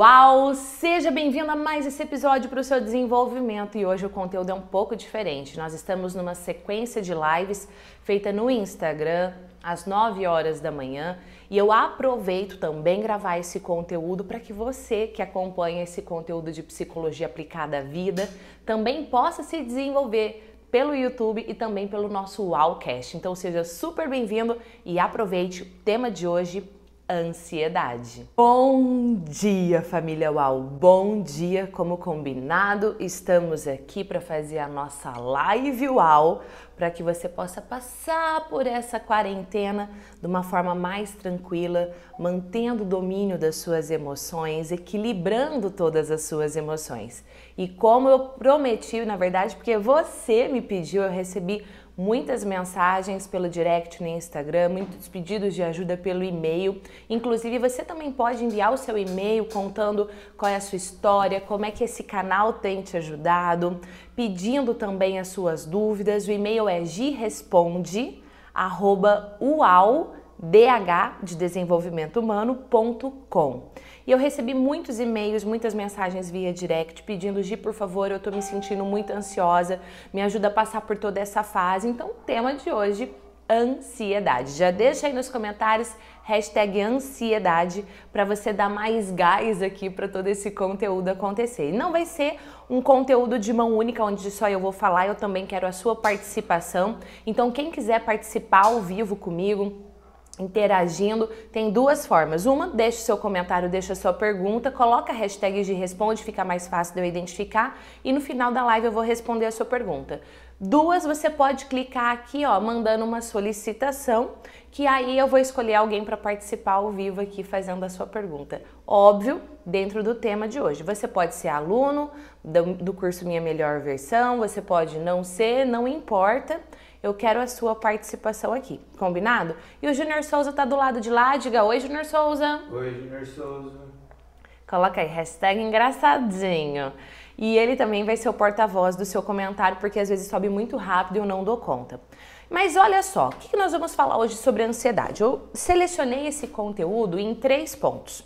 Uau! Seja bem-vindo a mais esse episódio para o seu desenvolvimento e hoje o conteúdo é um pouco diferente. Nós estamos numa sequência de lives feita no Instagram às 9 horas da manhã e eu aproveito também gravar esse conteúdo para que você que acompanha esse conteúdo de psicologia aplicada à vida também possa se desenvolver pelo YouTube e também pelo nosso Wowcast. Então seja super bem-vindo e aproveite o tema de hoje ansiedade. Bom dia, família UAU! Bom dia! Como combinado, estamos aqui para fazer a nossa live UAU para que você possa passar por essa quarentena de uma forma mais tranquila, mantendo o domínio das suas emoções, equilibrando todas as suas emoções. E como eu prometi, na verdade, porque você me pediu, eu recebi muitas mensagens pelo direct no Instagram, muitos pedidos de ajuda pelo e-mail. Inclusive, você também pode enviar o seu e-mail contando qual é a sua história, como é que esse canal tem te ajudado, pedindo também as suas dúvidas. O e-mail é giresponde@ual.com de desenvolvimento humano.com. E eu recebi muitos e-mails, muitas mensagens via direct pedindo: Gi, por favor, eu tô me sentindo muito ansiosa, me ajuda a passar por toda essa fase. Então, o tema de hoje ansiedade. Já deixa aí nos comentários hashtag ansiedade para você dar mais gás aqui para todo esse conteúdo acontecer. E não vai ser um conteúdo de mão única onde só eu vou falar, eu também quero a sua participação. Então quem quiser participar ao vivo comigo, interagindo, tem duas formas. Uma, deixa o seu comentário, deixa a sua pergunta, coloca a hashtag de responde, fica mais fácil de eu identificar e no final da live eu vou responder a sua pergunta. Duas, você pode clicar aqui, ó, mandando uma solicitação, que aí eu vou escolher alguém para participar ao vivo aqui fazendo a sua pergunta. Óbvio, dentro do tema de hoje. Você pode ser aluno do, do curso Minha Melhor Versão, você pode não ser, não importa. Eu quero a sua participação aqui, combinado? E o Junior Souza tá do lado de lá, diga oi, Junior Souza. Oi, Junior Souza. Coloca aí, hashtag engraçadinho e ele também vai ser o porta-voz do seu comentário, porque às vezes sobe muito rápido e eu não dou conta. Mas olha só, o que nós vamos falar hoje sobre ansiedade? Eu selecionei esse conteúdo em três pontos.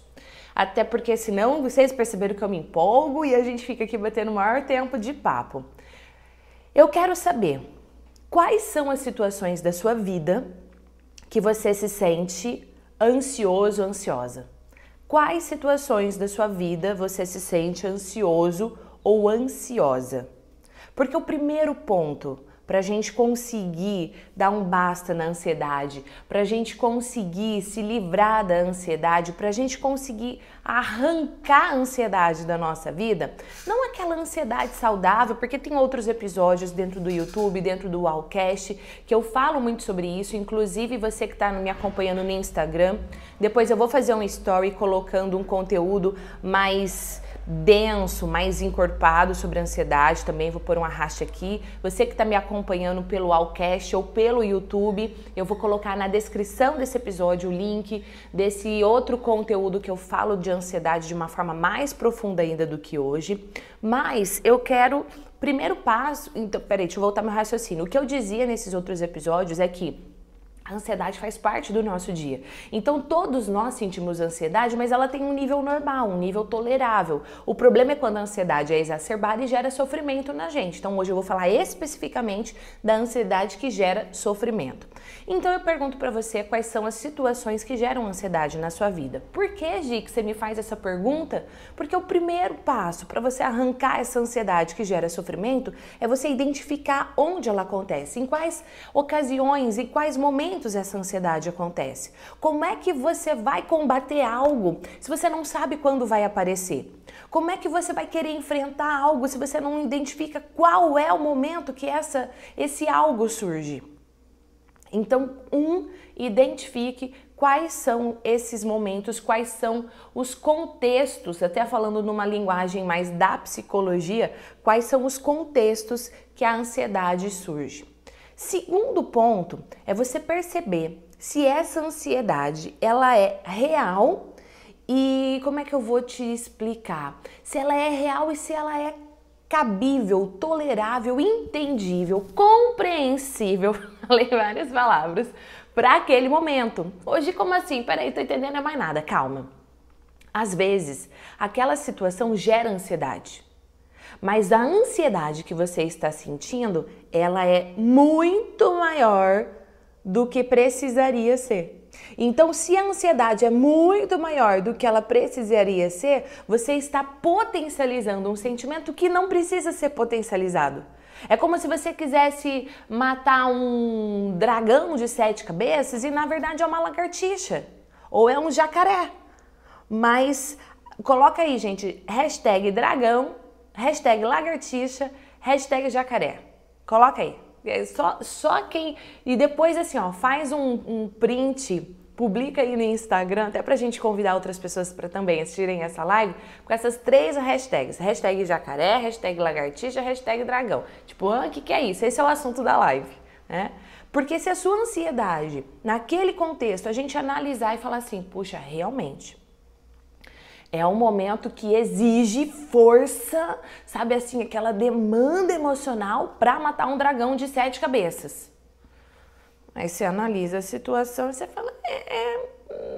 Até porque senão vocês perceberam que eu me empolgo e a gente fica aqui batendo o maior tempo de papo. Eu quero saber quais são as situações da sua vida que você se sente ansioso, ansiosa. Quais situações da sua vida você se sente ansioso ou ansiosa. Porque o primeiro ponto para a gente conseguir dar um basta na ansiedade, para a gente conseguir se livrar da ansiedade, para a gente conseguir arrancar a ansiedade da nossa vida, não aquela ansiedade saudável, porque tem outros episódios dentro do YouTube, dentro do Wallcast, que eu falo muito sobre isso, inclusive você que está me acompanhando no Instagram, depois eu vou fazer um story colocando um conteúdo mais denso, mais encorpado sobre ansiedade, também vou pôr um arraste aqui. Você que está me acompanhando pelo Allcast ou pelo YouTube, eu vou colocar na descrição desse episódio o link desse outro conteúdo que eu falo de ansiedade de uma forma mais profunda ainda do que hoje. Mas eu quero primeiro passo, então, peraí, deixa eu voltar meu raciocínio. O que eu dizia nesses outros episódios é que a ansiedade faz parte do nosso dia. Então todos nós sentimos ansiedade, mas ela tem um nível normal, um nível tolerável. O problema é quando a ansiedade é exacerbada e gera sofrimento na gente. Então hoje eu vou falar especificamente da ansiedade que gera sofrimento. Então eu pergunto para você quais são as situações que geram ansiedade na sua vida. Por que, Gi, que você me faz essa pergunta? Porque o primeiro passo para você arrancar essa ansiedade que gera sofrimento é você identificar onde ela acontece, em quais ocasiões, e quais momentos momentos essa ansiedade acontece? Como é que você vai combater algo se você não sabe quando vai aparecer? Como é que você vai querer enfrentar algo se você não identifica qual é o momento que essa, esse algo surge? Então, um, identifique quais são esses momentos, quais são os contextos, até falando numa linguagem mais da psicologia, quais são os contextos que a ansiedade surge. Segundo ponto é você perceber se essa ansiedade ela é real e como é que eu vou te explicar? Se ela é real e se ela é cabível, tolerável, entendível, compreensível, falei várias palavras, para aquele momento. Hoje, como assim? Peraí, tô entendendo é mais nada, calma. Às vezes, aquela situação gera ansiedade. Mas a ansiedade que você está sentindo, ela é muito maior do que precisaria ser. Então, se a ansiedade é muito maior do que ela precisaria ser, você está potencializando um sentimento que não precisa ser potencializado. É como se você quisesse matar um dragão de sete cabeças e na verdade é uma lagartixa ou é um jacaré. Mas coloca aí, gente, hashtag dragão, hashtag lagartixa, hashtag jacaré. Coloca aí. É só, só quem. E depois, assim, ó, faz um, um print publica aí no Instagram, até pra gente convidar outras pessoas para também assistirem essa live, com essas três hashtags. Hashtag jacaré, hashtag lagartixa, hashtag dragão. Tipo, ah, o que, que é isso? Esse é o assunto da live, né? Porque se a sua ansiedade, naquele contexto, a gente analisar e falar assim, puxa, realmente, é um momento que exige força, sabe assim, aquela demanda emocional para matar um dragão de sete cabeças. Aí você analisa a situação e você fala: é, é,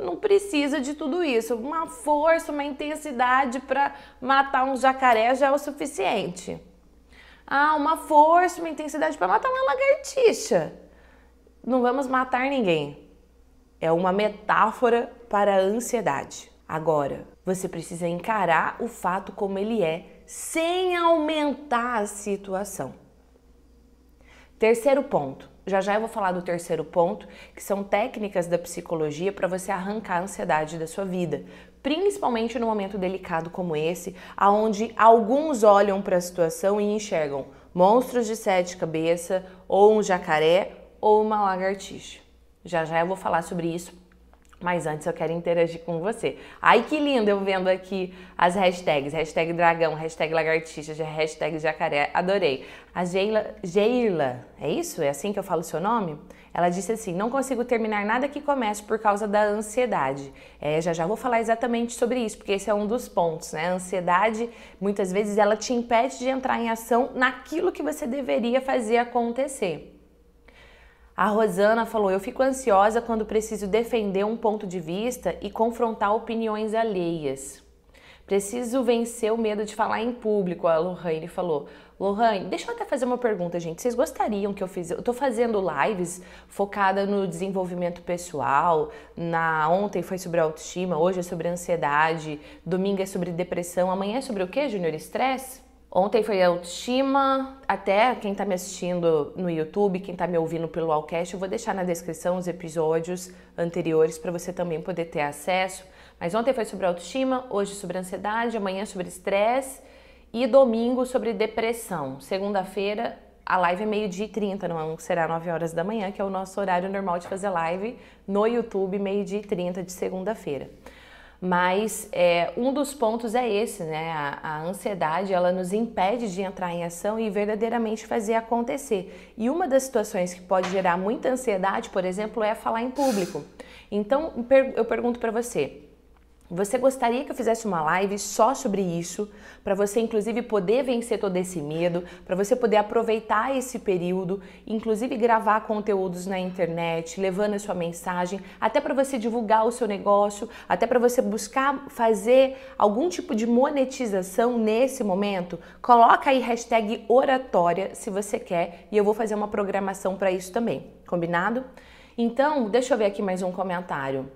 não precisa de tudo isso. Uma força, uma intensidade para matar um jacaré já é o suficiente. Ah, uma força, uma intensidade para matar uma lagartixa. Não vamos matar ninguém. É uma metáfora para a ansiedade. Agora, você precisa encarar o fato como ele é, sem aumentar a situação. Terceiro ponto. Já já eu vou falar do terceiro ponto, que são técnicas da psicologia para você arrancar a ansiedade da sua vida, principalmente no momento delicado como esse, aonde alguns olham para a situação e enxergam monstros de sete cabeças, ou um jacaré, ou uma lagartixa. Já já eu vou falar sobre isso mas antes eu quero interagir com você. Ai que lindo eu vendo aqui as hashtags. Hashtag dragão, hashtag lagartixa, hashtag jacaré. Adorei. A Geila, Geila, é isso? É assim que eu falo o seu nome? Ela disse assim: não consigo terminar nada que comece por causa da ansiedade. É, já já vou falar exatamente sobre isso, porque esse é um dos pontos, né? A ansiedade, muitas vezes, ela te impede de entrar em ação naquilo que você deveria fazer acontecer. A Rosana falou: Eu fico ansiosa quando preciso defender um ponto de vista e confrontar opiniões alheias. Preciso vencer o medo de falar em público, a Lohane falou. Lohane, deixa eu até fazer uma pergunta, gente. Vocês gostariam que eu fizesse? Eu tô fazendo lives focada no desenvolvimento pessoal. Na ontem foi sobre autoestima, hoje é sobre ansiedade, domingo é sobre depressão, amanhã é sobre o que, Junior? Estresse? Ontem foi autoestima, até quem está me assistindo no YouTube, quem está me ouvindo pelo Allcast, eu vou deixar na descrição os episódios anteriores para você também poder ter acesso. Mas ontem foi sobre autoestima, hoje sobre ansiedade, amanhã sobre estresse e domingo sobre depressão. Segunda-feira a live é meio-dia e 30, não é será 9 horas da manhã, que é o nosso horário normal de fazer live no YouTube, meio-dia e 30 de segunda-feira. Mas é, um dos pontos é esse, né? A, a, ansiedade ela nos impede de entrar em ação e verdadeiramente fazer acontecer. E uma das situações que pode gerar muita ansiedade, por exemplo, é falar em público. Então eu pergunto para você: você gostaria que eu fizesse uma live só sobre isso, para você inclusive poder vencer todo esse medo, para você poder aproveitar esse período, inclusive gravar conteúdos na internet, levando a sua mensagem, até para você divulgar o seu negócio, até para você buscar fazer algum tipo de monetização nesse momento? Coloca aí hashtag oratória se você quer e eu vou fazer uma programação para isso também, combinado? Então, deixa eu ver aqui mais um comentário.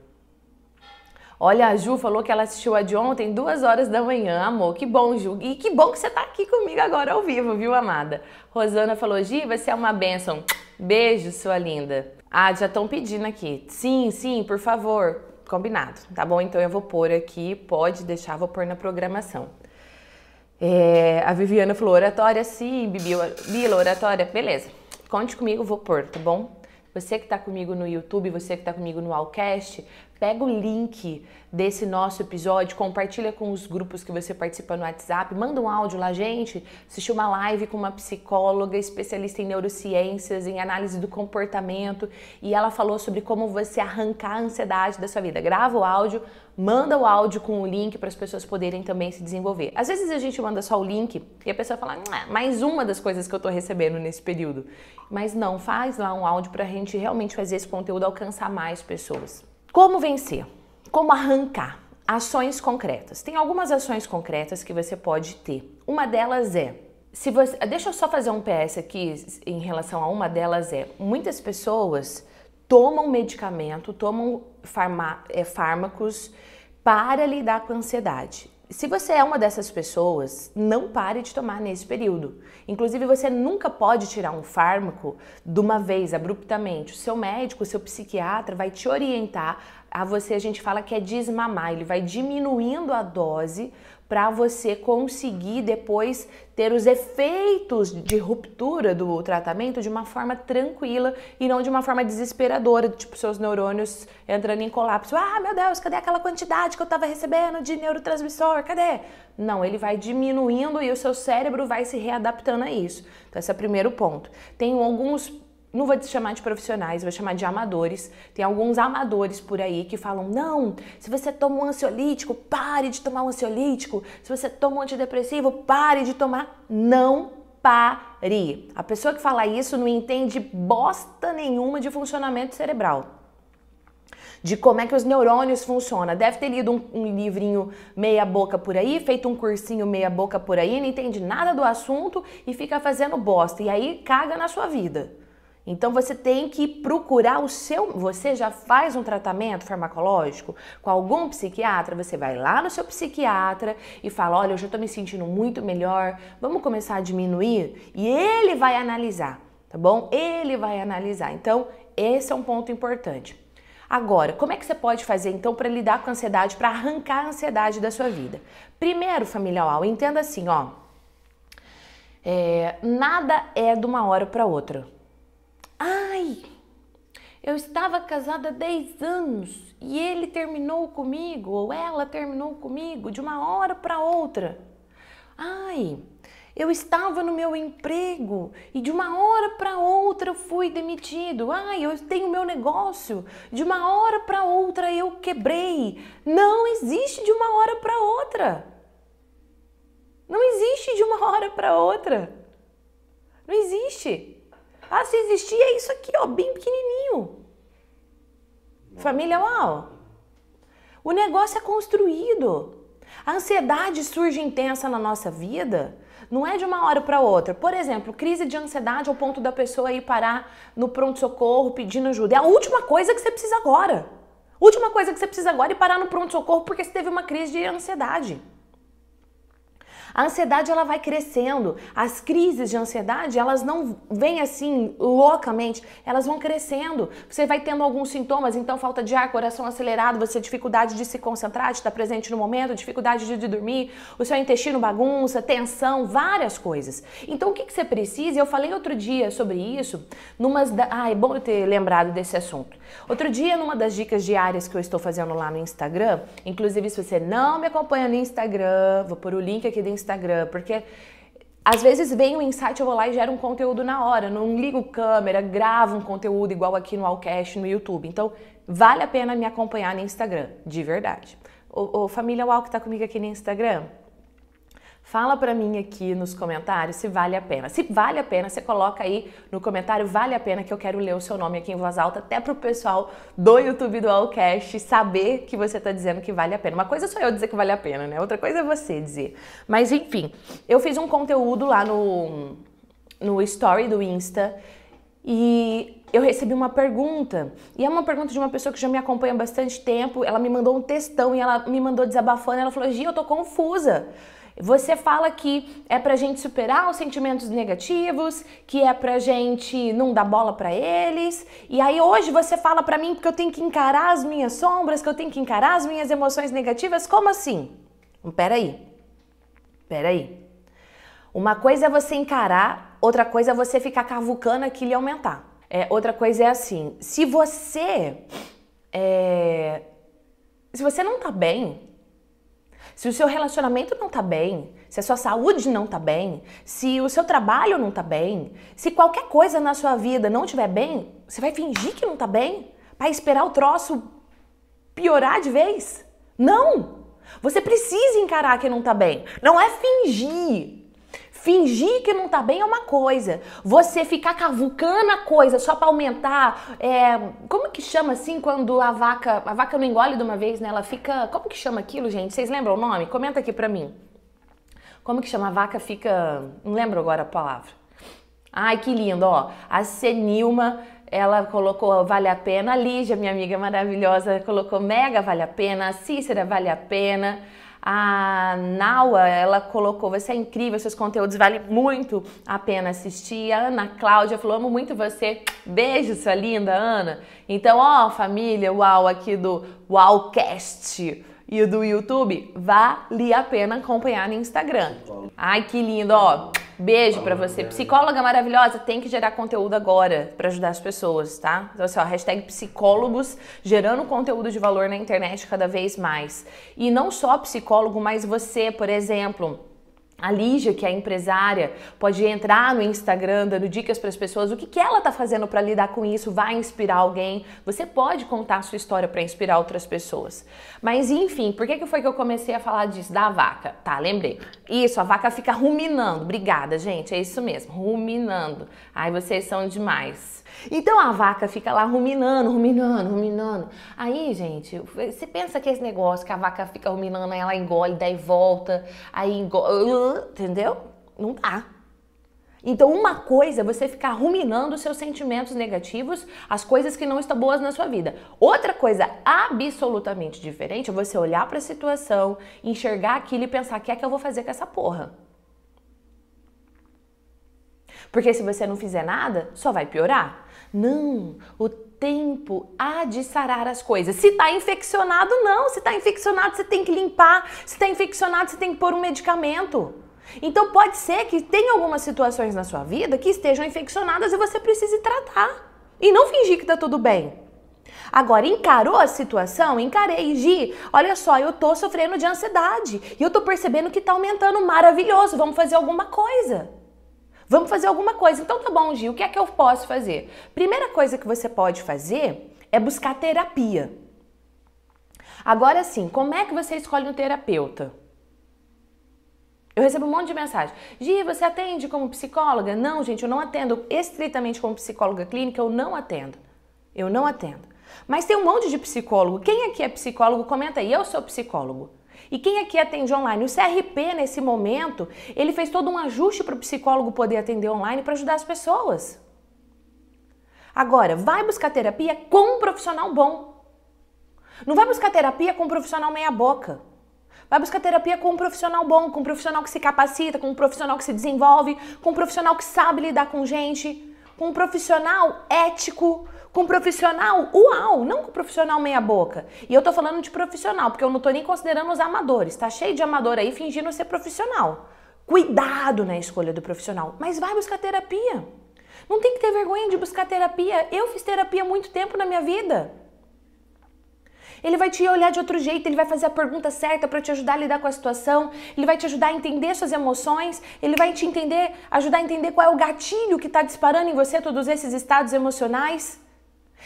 Olha, a Ju falou que ela assistiu a de ontem, duas horas da manhã, amor. Que bom, Ju. E que bom que você tá aqui comigo agora ao vivo, viu, amada? Rosana falou, Gi, você é uma bênção. Beijo, sua linda. Ah, já estão pedindo aqui. Sim, sim, por favor. Combinado. Tá bom, então eu vou pôr aqui. Pode deixar, vou pôr na programação. É, a Viviana falou, oratória sim, Bibi, Bila, oratória, beleza. Conte comigo, vou pôr, tá bom? Você que está comigo no YouTube, você que está comigo no Allcast, Pega o link desse nosso episódio, compartilha com os grupos que você participa no WhatsApp, manda um áudio lá, gente. Assistiu uma live com uma psicóloga especialista em neurociências, em análise do comportamento, e ela falou sobre como você arrancar a ansiedade da sua vida. Grava o áudio, manda o áudio com o link para as pessoas poderem também se desenvolver. Às vezes a gente manda só o link e a pessoa fala, mais uma das coisas que eu estou recebendo nesse período. Mas não, faz lá um áudio para a gente realmente fazer esse conteúdo alcançar mais pessoas. Como vencer? Como arrancar? Ações concretas. Tem algumas ações concretas que você pode ter. Uma delas é se você, deixa eu só fazer um PS aqui em relação a uma delas é muitas pessoas tomam medicamento, tomam farma, é, fármacos para lidar com a ansiedade. Se você é uma dessas pessoas, não pare de tomar nesse período. Inclusive, você nunca pode tirar um fármaco de uma vez, abruptamente. O seu médico, o seu psiquiatra vai te orientar a você, a gente fala que é desmamar, ele vai diminuindo a dose para você conseguir depois ter os efeitos de ruptura do tratamento de uma forma tranquila e não de uma forma desesperadora, tipo seus neurônios entrando em colapso. Ah, meu Deus, cadê aquela quantidade que eu estava recebendo de neurotransmissor? Cadê? Não, ele vai diminuindo e o seu cérebro vai se readaptando a isso. Então, esse é o primeiro ponto. Tem alguns não vou chamar de profissionais, vou chamar de amadores. Tem alguns amadores por aí que falam: não, se você toma um ansiolítico, pare de tomar um ansiolítico. Se você toma um antidepressivo, pare de tomar. Não pare. A pessoa que fala isso não entende bosta nenhuma de funcionamento cerebral. De como é que os neurônios funcionam. Deve ter lido um, um livrinho meia boca por aí, feito um cursinho meia boca por aí, não entende nada do assunto e fica fazendo bosta. E aí caga na sua vida. Então você tem que procurar o seu. Você já faz um tratamento farmacológico com algum psiquiatra? Você vai lá no seu psiquiatra e fala: olha, eu já estou me sentindo muito melhor, vamos começar a diminuir? E ele vai analisar, tá bom? Ele vai analisar. Então, esse é um ponto importante. Agora, como é que você pode fazer então para lidar com a ansiedade, para arrancar a ansiedade da sua vida? Primeiro, família Uau, entenda assim, ó. É, nada é de uma hora para outra Ai, eu estava casada há 10 anos e ele terminou comigo ou ela terminou comigo de uma hora para outra. Ai, eu estava no meu emprego e de uma hora para outra fui demitido. Ai, eu tenho meu negócio, de uma hora para outra eu quebrei. Não existe de uma hora para outra. Não existe de uma hora para outra. Não existe. Ah, se existir, é isso aqui, ó, bem pequenininho. Família Uau. O negócio é construído. A ansiedade surge intensa na nossa vida, não é de uma hora para outra. Por exemplo, crise de ansiedade ao ponto da pessoa ir parar no pronto-socorro pedindo ajuda. É a última coisa que você precisa agora. Última coisa que você precisa agora é parar no pronto-socorro porque você teve uma crise de ansiedade. A ansiedade ela vai crescendo. As crises de ansiedade, elas não vêm assim loucamente, elas vão crescendo. Você vai tendo alguns sintomas, então falta de ar, coração acelerado, você dificuldade de se concentrar, de estar presente no momento, dificuldade de, dormir, o seu intestino bagunça, tensão, várias coisas. Então o que, que você precisa? Eu falei outro dia sobre isso, numas da... ah, é bom eu ter lembrado desse assunto. Outro dia, numa das dicas diárias que eu estou fazendo lá no Instagram, inclusive se você não me acompanha no Instagram, vou pôr o link aqui dentro Instagram, porque às vezes vem um insight, eu vou lá e gero um conteúdo na hora, não ligo câmera, gravo um conteúdo igual aqui no Allcast, no YouTube. Então, vale a pena me acompanhar no Instagram, de verdade. Ô, família Wall que tá comigo aqui no Instagram, Fala para mim aqui nos comentários se vale a pena. Se vale a pena, você coloca aí no comentário vale a pena que eu quero ler o seu nome aqui em voz alta, até pro pessoal do YouTube do Allcast saber que você tá dizendo que vale a pena. Uma coisa sou eu dizer que vale a pena, né? Outra coisa é você dizer. Mas enfim, eu fiz um conteúdo lá no no story do Insta e eu recebi uma pergunta, e é uma pergunta de uma pessoa que já me acompanha há bastante tempo. Ela me mandou um textão e ela me mandou desabafando. Ela falou: Gia, eu tô confusa. Você fala que é pra gente superar os sentimentos negativos, que é pra gente não dar bola para eles. E aí hoje você fala para mim que eu tenho que encarar as minhas sombras, que eu tenho que encarar as minhas emoções negativas. Como assim? Peraí. Peraí. Uma coisa é você encarar, outra coisa é você ficar cavucando aquilo e aumentar. É, outra coisa é assim, se você é, se você não tá bem, se o seu relacionamento não tá bem, se a sua saúde não tá bem, se o seu trabalho não tá bem, se qualquer coisa na sua vida não estiver bem, você vai fingir que não tá bem para esperar o troço piorar de vez? Não! Você precisa encarar que não tá bem. Não é fingir Fingir que não tá bem é uma coisa. Você ficar cavucando a coisa só pra aumentar. É, como que chama assim quando a vaca. A vaca não engole de uma vez, né? Ela fica. Como que chama aquilo, gente? Vocês lembram o nome? Comenta aqui pra mim. Como que chama? A vaca fica. Não lembro agora a palavra. Ai, que lindo, ó. A Senilma ela colocou vale a pena, a Lígia, minha amiga maravilhosa, colocou mega vale a pena, a Cícera vale a pena, a Naua, ela colocou, você é incrível, seus conteúdos valem muito a pena assistir. A Ana Cláudia falou, amo muito você. Beijo, sua linda Ana. Então, ó, família, uau, aqui do Uaucast e do YouTube, vale a pena acompanhar no Instagram. Ai, que lindo, ó. Beijo para você. Psicóloga maravilhosa tem que gerar conteúdo agora para ajudar as pessoas, tá? Então, assim, ó, hashtag psicólogos gerando conteúdo de valor na internet cada vez mais. E não só psicólogo, mas você, por exemplo a Lígia, que é empresária, pode entrar no Instagram dando dicas para as pessoas, o que, que ela está fazendo para lidar com isso, vai inspirar alguém. Você pode contar a sua história para inspirar outras pessoas. Mas enfim, por que, que foi que eu comecei a falar disso? Da vaca. Tá, lembrei. Isso, a vaca fica ruminando. Obrigada, gente, é isso mesmo, ruminando. Ai, vocês são demais. Então a vaca fica lá ruminando, ruminando, ruminando. Aí, gente, você pensa que esse negócio que a vaca fica ruminando, aí ela engole, daí volta, aí engole, entendeu? Não dá. Então, uma coisa é você ficar ruminando seus sentimentos negativos, as coisas que não estão boas na sua vida. Outra coisa absolutamente diferente é você olhar para a situação, enxergar aquilo e pensar: o que é que eu vou fazer com essa porra? Porque se você não fizer nada, só vai piorar. Não, o tempo há de sarar as coisas. Se tá infeccionado, não. Se tá infeccionado, você tem que limpar. Se tá infeccionado, você tem que pôr um medicamento. Então pode ser que tenha algumas situações na sua vida que estejam infeccionadas e você precise tratar. E não fingir que tá tudo bem. Agora, encarou a situação? Encarei. Gi, olha só, eu tô sofrendo de ansiedade e eu tô percebendo que tá aumentando. Maravilhoso, vamos fazer alguma coisa. Vamos fazer alguma coisa. Então tá bom, Gil, o que é que eu posso fazer? Primeira coisa que você pode fazer é buscar terapia. Agora sim, como é que você escolhe um terapeuta? Eu recebo um monte de mensagem. Gi, você atende como psicóloga? Não, gente, eu não atendo estritamente como psicóloga clínica, eu não atendo. Eu não atendo. Mas tem um monte de psicólogo. Quem aqui é psicólogo? Comenta aí, eu sou psicólogo. E quem aqui atende online? O CRP, nesse momento, ele fez todo um ajuste para o psicólogo poder atender online para ajudar as pessoas. Agora, vai buscar terapia com um profissional bom. Não vai buscar terapia com um profissional meia-boca. Vai buscar terapia com um profissional bom, com um profissional que se capacita, com um profissional que se desenvolve, com um profissional que sabe lidar com gente com um profissional ético, com um profissional uau, não com um profissional meia boca. E eu tô falando de profissional, porque eu não tô nem considerando os amadores. Tá cheio de amador aí fingindo ser profissional. Cuidado na escolha do profissional, mas vai buscar terapia. Não tem que ter vergonha de buscar terapia. Eu fiz terapia há muito tempo na minha vida. Ele vai te olhar de outro jeito, ele vai fazer a pergunta certa para te ajudar a lidar com a situação, ele vai te ajudar a entender suas emoções, ele vai te entender, ajudar a entender qual é o gatilho que está disparando em você todos esses estados emocionais.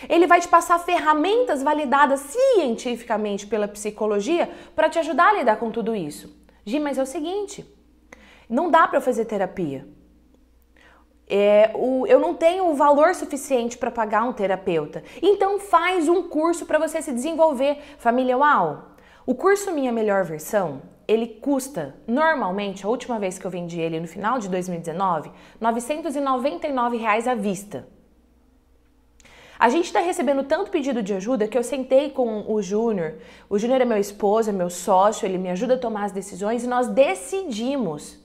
Ele vai te passar ferramentas validadas cientificamente pela psicologia para te ajudar a lidar com tudo isso. Gi, mas é o seguinte, não dá para fazer terapia. É, o, eu não tenho o valor suficiente para pagar um terapeuta. Então faz um curso para você se desenvolver. Família Uau, o curso Minha Melhor Versão, ele custa, normalmente, a última vez que eu vendi ele, no final de 2019, R$ 999 reais à vista. A gente está recebendo tanto pedido de ajuda que eu sentei com o Júnior. O Júnior é meu esposo, é meu sócio, ele me ajuda a tomar as decisões e nós decidimos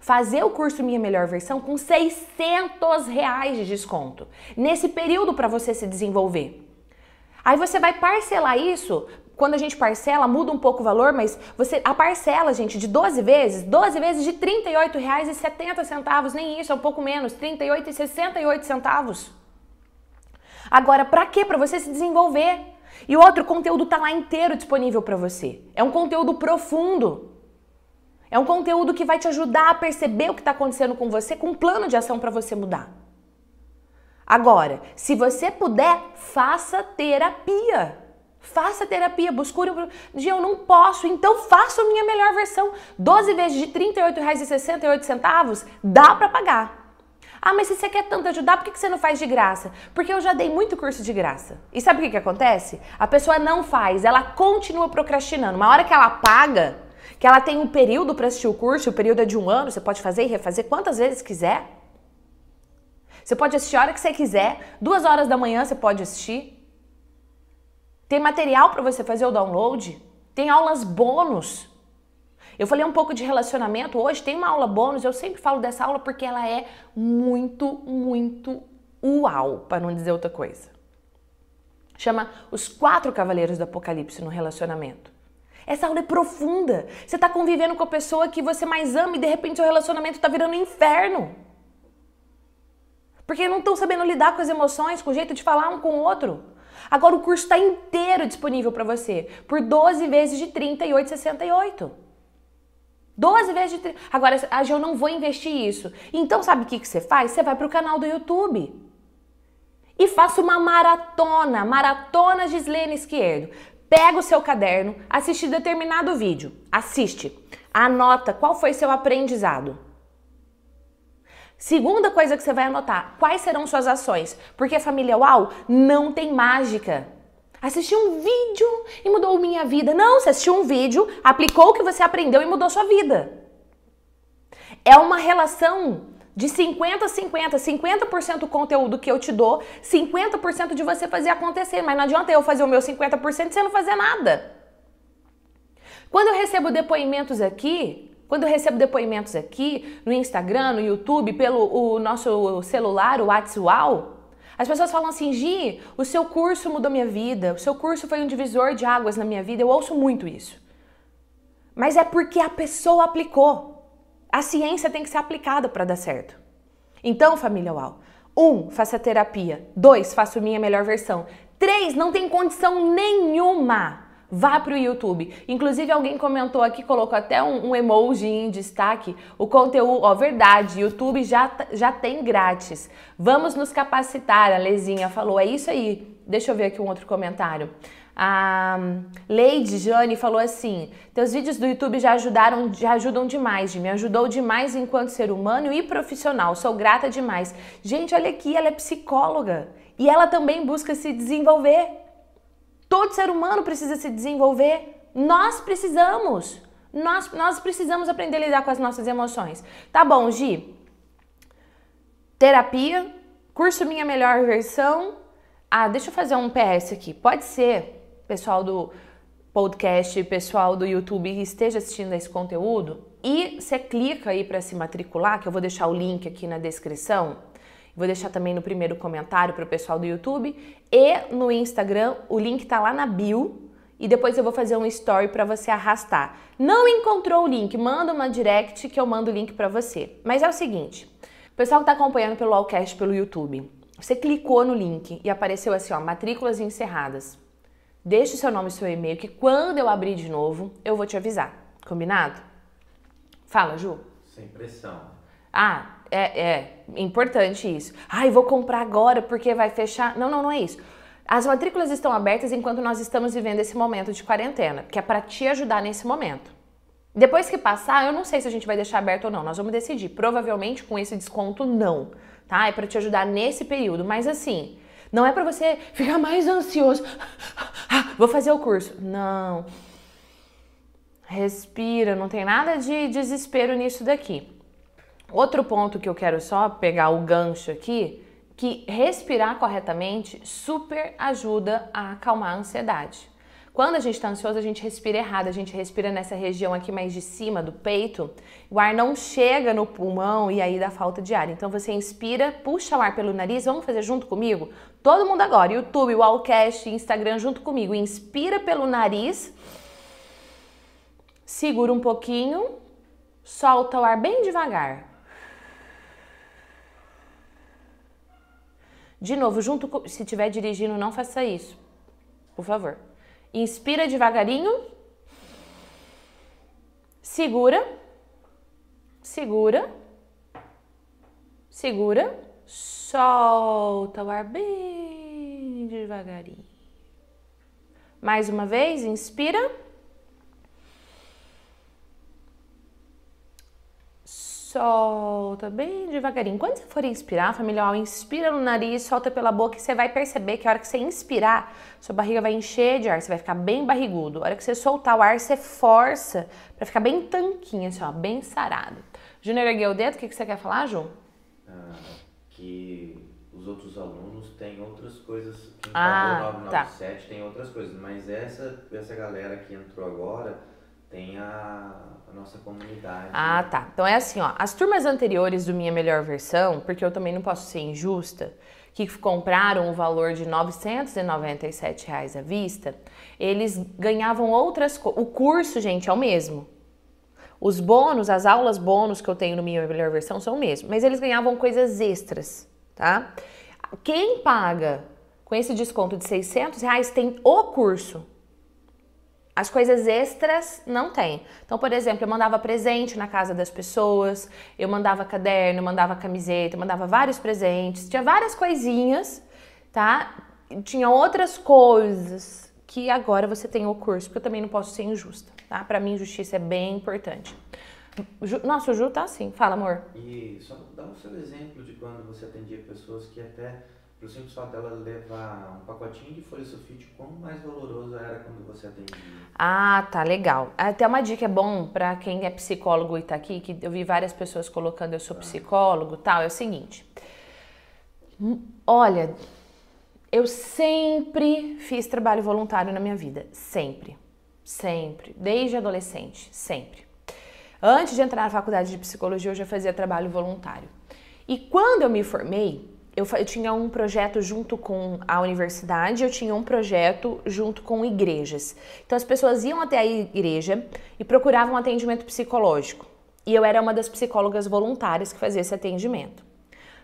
fazer o curso Minha Melhor Versão com 600 reais de desconto nesse período para você se desenvolver. Aí você vai parcelar isso quando a gente parcela, muda um pouco o valor, mas você a parcela, gente, de 12 vezes, 12 vezes de R$ 38,70, nem isso, é um pouco menos, R$ 38,68. Agora, para quê? Para você se desenvolver. E outro conteúdo tá lá inteiro disponível para você. É um conteúdo profundo. É um conteúdo que vai te ajudar a perceber o que está acontecendo com você, com um plano de ação para você mudar. Agora, se você puder, faça terapia. Faça terapia, buscure um... Eu não posso, então faça a minha melhor versão. 12 vezes de R$ 38,68 dá para pagar. Ah, mas se você quer tanto ajudar, por que você não faz de graça? Porque eu já dei muito curso de graça. E sabe o que, que acontece? A pessoa não faz, ela continua procrastinando. Uma hora que ela paga, que ela tem um período para assistir o curso, o período é de um ano, você pode fazer e refazer quantas vezes quiser. Você pode assistir a hora que você quiser, duas horas da manhã você pode assistir. Tem material para você fazer o download, tem aulas bônus. Eu falei um pouco de relacionamento hoje, tem uma aula bônus, eu sempre falo dessa aula porque ela é muito, muito uau, para não dizer outra coisa. Chama Os Quatro Cavaleiros do Apocalipse no Relacionamento. Essa aula é profunda. Você está convivendo com a pessoa que você mais ama e de repente seu relacionamento está virando um inferno. Porque não estão sabendo lidar com as emoções, com o jeito de falar um com o outro. Agora o curso está inteiro disponível para você por 12 vezes de 38,68. 12 vezes de 30. Agora, a eu não vou investir isso. Então, sabe o que, que você faz? Você vai para o canal do YouTube e faça uma maratona, maratona Gislene Esquerdo. Pega o seu caderno, assiste determinado vídeo, assiste, anota qual foi seu aprendizado. Segunda coisa que você vai anotar, quais serão suas ações? Porque a família UAU não tem mágica. Assistiu um vídeo e mudou minha vida. Não, você assistiu um vídeo, aplicou o que você aprendeu e mudou sua vida. É uma relação de 50 a 50, 50% conteúdo que eu te dou, 50% de você fazer acontecer, mas não adianta eu fazer o meu 50% e você não fazer nada. Quando eu recebo depoimentos aqui, quando eu recebo depoimentos aqui no Instagram, no YouTube, pelo o nosso celular, o WhatsApp, as pessoas falam assim: Gi, o seu curso mudou minha vida, o seu curso foi um divisor de águas na minha vida. Eu ouço muito isso. Mas é porque a pessoa aplicou. A ciência tem que ser aplicada para dar certo. Então, família UAU, um, faça terapia. Dois, faça minha melhor versão. Três, não tem condição nenhuma. Vá para o YouTube. Inclusive, alguém comentou aqui, colocou até um, um emoji em destaque. O conteúdo, ó, verdade, YouTube já, já tem grátis. Vamos nos capacitar, a Lezinha falou. É isso aí. Deixa eu ver aqui um outro comentário. A Lady Jane falou assim: Teus vídeos do YouTube já ajudaram, já ajudam demais, me ajudou demais enquanto ser humano e profissional. Sou grata demais. Gente, olha aqui, ela é psicóloga e ela também busca se desenvolver. Todo ser humano precisa se desenvolver. Nós precisamos. Nós, nós precisamos aprender a lidar com as nossas emoções. Tá bom, Gi. Terapia, curso Minha Melhor Versão. Ah, deixa eu fazer um PS aqui. Pode ser pessoal do podcast, pessoal do YouTube esteja assistindo a esse conteúdo e você clica aí para se matricular, que eu vou deixar o link aqui na descrição. Vou deixar também no primeiro comentário para o pessoal do YouTube e no Instagram, o link tá lá na bio, e depois eu vou fazer um story para você arrastar. Não encontrou o link? Manda uma direct que eu mando o link para você. Mas é o seguinte, o pessoal que está acompanhando pelo Allcast pelo YouTube, você clicou no link e apareceu assim, ó, matrículas encerradas. Deixe seu nome e seu e-mail que quando eu abrir de novo, eu vou te avisar. Combinado? Fala, Ju. Sem pressão. Ah, é, é importante isso. Ai, ah, vou comprar agora porque vai fechar. Não, não, não é isso. As matrículas estão abertas enquanto nós estamos vivendo esse momento de quarentena, que é para te ajudar nesse momento. Depois que passar, eu não sei se a gente vai deixar aberto ou não, nós vamos decidir. Provavelmente com esse desconto, não, tá? É para te ajudar nesse período, mas assim, não é para você ficar mais ansioso. Vou fazer o curso. Não. Respira, não tem nada de desespero nisso daqui. Outro ponto que eu quero só pegar o gancho aqui, que respirar corretamente super ajuda a acalmar a ansiedade. Quando a gente está ansioso, a gente respira errado, a gente respira nessa região aqui mais de cima do peito, o ar não chega no pulmão e aí dá falta de ar. Então você inspira, puxa o ar pelo nariz, vamos fazer junto comigo? Todo mundo agora, YouTube, Wallcast, Instagram, junto comigo. Inspira pelo nariz, segura um pouquinho, solta o ar bem devagar. De novo, junto, se estiver dirigindo, não faça isso. Por favor. Inspira devagarinho. Segura. Segura. Segura. Solta o ar bem devagarinho. Mais uma vez, inspira. solta bem devagarinho. Quando você for inspirar, família, ó, inspira no nariz, solta pela boca e você vai perceber que a hora que você inspirar, sua barriga vai encher de ar, você vai ficar bem barrigudo. A hora que você soltar o ar, você força para ficar bem tanquinho, assim, ó, bem sarado. Júnior ergueu o dedo, o que, que você quer falar, Ju? Ah, que os outros alunos têm outras coisas, quem ah, pagou 997 tá. tem outras coisas, mas essa, essa galera que entrou agora tem a a nossa comunidade. Ah, tá. Então é assim, ó. As turmas anteriores do Minha Melhor Versão, porque eu também não posso ser injusta, que compraram o valor de R$ 997 reais à vista, eles ganhavam outras coisas. O curso, gente, é o mesmo. Os bônus, as aulas bônus que eu tenho no Minha Melhor Versão são o mesmo, mas eles ganhavam coisas extras, tá? Quem paga com esse desconto de 600 reais tem o curso. As coisas extras não tem. Então, por exemplo, eu mandava presente na casa das pessoas, eu mandava caderno, eu mandava camiseta, eu mandava vários presentes, tinha várias coisinhas, tá? Tinha outras coisas que agora você tem o curso, porque eu também não posso ser injusta, tá? Para mim, justiça é bem importante. Ju, nossa, o Ju tá assim. Fala, amor. E só dá um seu exemplo de quando você atendia pessoas que até por simples fato dela levar um pacotinho de folha sulfite, quanto mais doloroso era quando você atendia? Ah, tá, legal. Até uma dica é bom para quem é psicólogo e tá aqui, que eu vi várias pessoas colocando eu sou tá. psicólogo tal, é o seguinte. Hum, olha, eu sempre fiz trabalho voluntário na minha vida, sempre, sempre, desde adolescente, sempre. Antes de entrar na faculdade de psicologia, eu já fazia trabalho voluntário. E quando eu me formei, eu, eu tinha um projeto junto com a universidade, eu tinha um projeto junto com igrejas. Então as pessoas iam até a igreja e procuravam atendimento psicológico. E eu era uma das psicólogas voluntárias que fazia esse atendimento.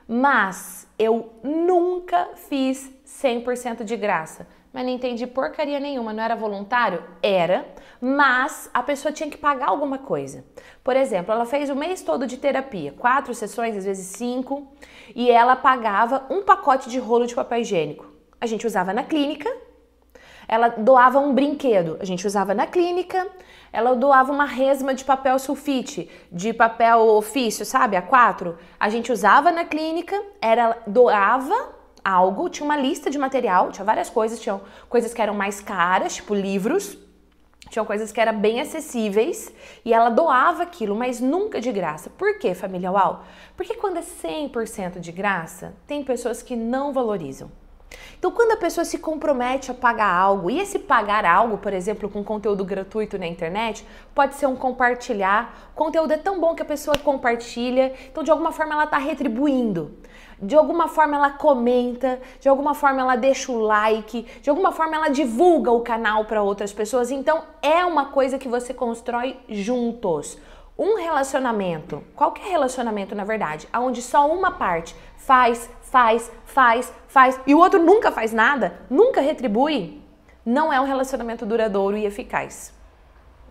Mas eu nunca fiz 100% de graça mas não entendi porcaria nenhuma, não era voluntário? Era, mas a pessoa tinha que pagar alguma coisa. Por exemplo, ela fez o mês todo de terapia, quatro sessões, às vezes cinco, e ela pagava um pacote de rolo de papel higiênico. A gente usava na clínica, ela doava um brinquedo, a gente usava na clínica, ela doava uma resma de papel sulfite, de papel ofício, sabe, a quatro, a gente usava na clínica, era doava algo, tinha uma lista de material, tinha várias coisas, tinham coisas que eram mais caras, tipo livros, tinha coisas que eram bem acessíveis e ela doava aquilo, mas nunca de graça. Por quê, família UAU? Porque quando é 100% de graça, tem pessoas que não valorizam. Então, quando a pessoa se compromete a pagar algo, e esse pagar algo, por exemplo, com conteúdo gratuito na internet, pode ser um compartilhar. O conteúdo é tão bom que a pessoa compartilha, então de alguma forma ela está retribuindo. De alguma forma ela comenta, de alguma forma ela deixa o like, de alguma forma ela divulga o canal para outras pessoas. Então, é uma coisa que você constrói juntos. Um relacionamento, qualquer relacionamento na verdade, aonde só uma parte faz, faz, faz, faz, e o outro nunca faz nada, nunca retribui, não é um relacionamento duradouro e eficaz.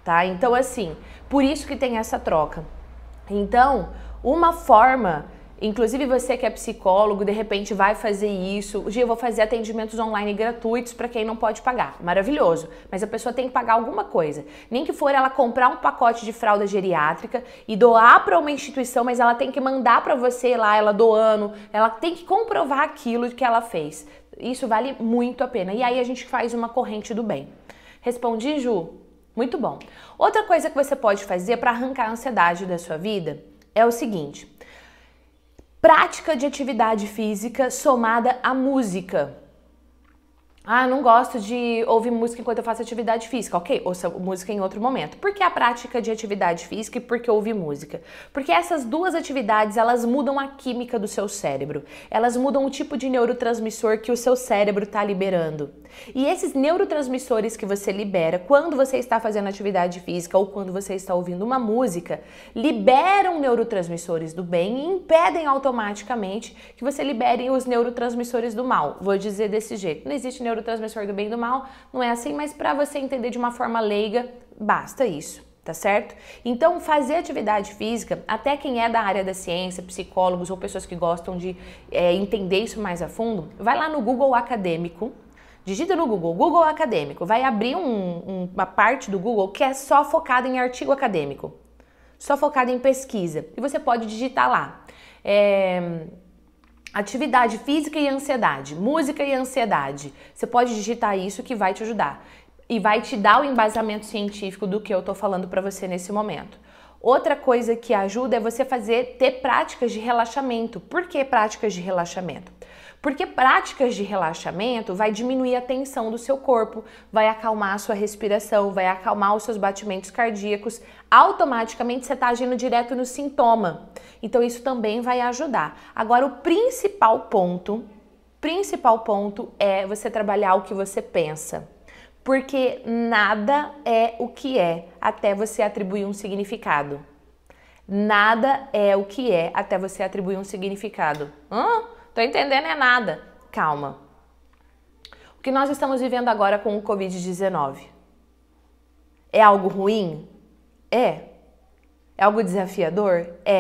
Tá? Então, assim, por isso que tem essa troca. Então, uma forma Inclusive você que é psicólogo, de repente vai fazer isso. Hoje eu vou fazer atendimentos online gratuitos para quem não pode pagar. Maravilhoso. Mas a pessoa tem que pagar alguma coisa. Nem que for ela comprar um pacote de fralda geriátrica e doar para uma instituição, mas ela tem que mandar para você lá, ela doando, ela tem que comprovar aquilo que ela fez. Isso vale muito a pena. E aí a gente faz uma corrente do bem. Respondi, Ju? Muito bom. Outra coisa que você pode fazer para arrancar a ansiedade da sua vida é o seguinte: prática de atividade física somada à música. Ah, não gosto de ouvir música enquanto eu faço atividade física. Ok, ouça música em outro momento. Por que a prática de atividade física e por que ouvir música? Porque essas duas atividades, elas mudam a química do seu cérebro. Elas mudam o tipo de neurotransmissor que o seu cérebro está liberando. E esses neurotransmissores que você libera quando você está fazendo atividade física ou quando você está ouvindo uma música, liberam neurotransmissores do bem e impedem automaticamente que você libere os neurotransmissores do mal. Vou dizer desse jeito. Não existe neurotransmissor do bem e do mal, não é assim, mas para você entender de uma forma leiga, basta isso tá certo? Então, fazer atividade física, até quem é da área da ciência, psicólogos ou pessoas que gostam de é, entender isso mais a fundo, vai lá no Google Acadêmico, Digita no Google, Google Acadêmico, vai abrir um, uma parte do Google que é só focada em artigo acadêmico, só focada em pesquisa. E você pode digitar lá. É, atividade física e ansiedade, música e ansiedade. Você pode digitar isso que vai te ajudar e vai te dar o embasamento científico do que eu estou falando para você nesse momento. Outra coisa que ajuda é você fazer ter práticas de relaxamento. Por que práticas de relaxamento? Porque práticas de relaxamento vai diminuir a tensão do seu corpo, vai acalmar a sua respiração, vai acalmar os seus batimentos cardíacos. Automaticamente você está agindo direto no sintoma. Então isso também vai ajudar. Agora o principal ponto, principal ponto é você trabalhar o que você pensa porque nada é o que é até você atribuir um significado. Nada é o que é até você atribuir um significado. Hã? Tô entendendo é nada. Calma. O que nós estamos vivendo agora com o Covid-19 é algo ruim? É. É algo desafiador? É.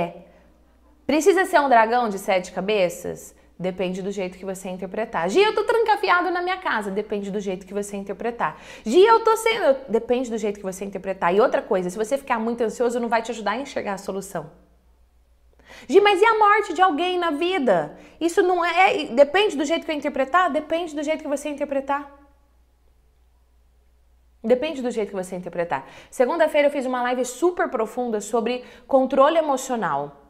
Precisa ser um dragão de sete cabeças? Depende do jeito que você interpretar. Gia, eu tô trancafiado na minha casa. Depende do jeito que você interpretar. Gia, eu tô sendo. Depende do jeito que você interpretar. E outra coisa, se você ficar muito ansioso, não vai te ajudar a enxergar a solução. Gi, mas e a morte de alguém na vida? Isso não é, é, Depende do jeito que eu interpretar? Depende do jeito que você interpretar. Depende do jeito que você interpretar. Segunda-feira eu fiz uma live super profunda sobre controle emocional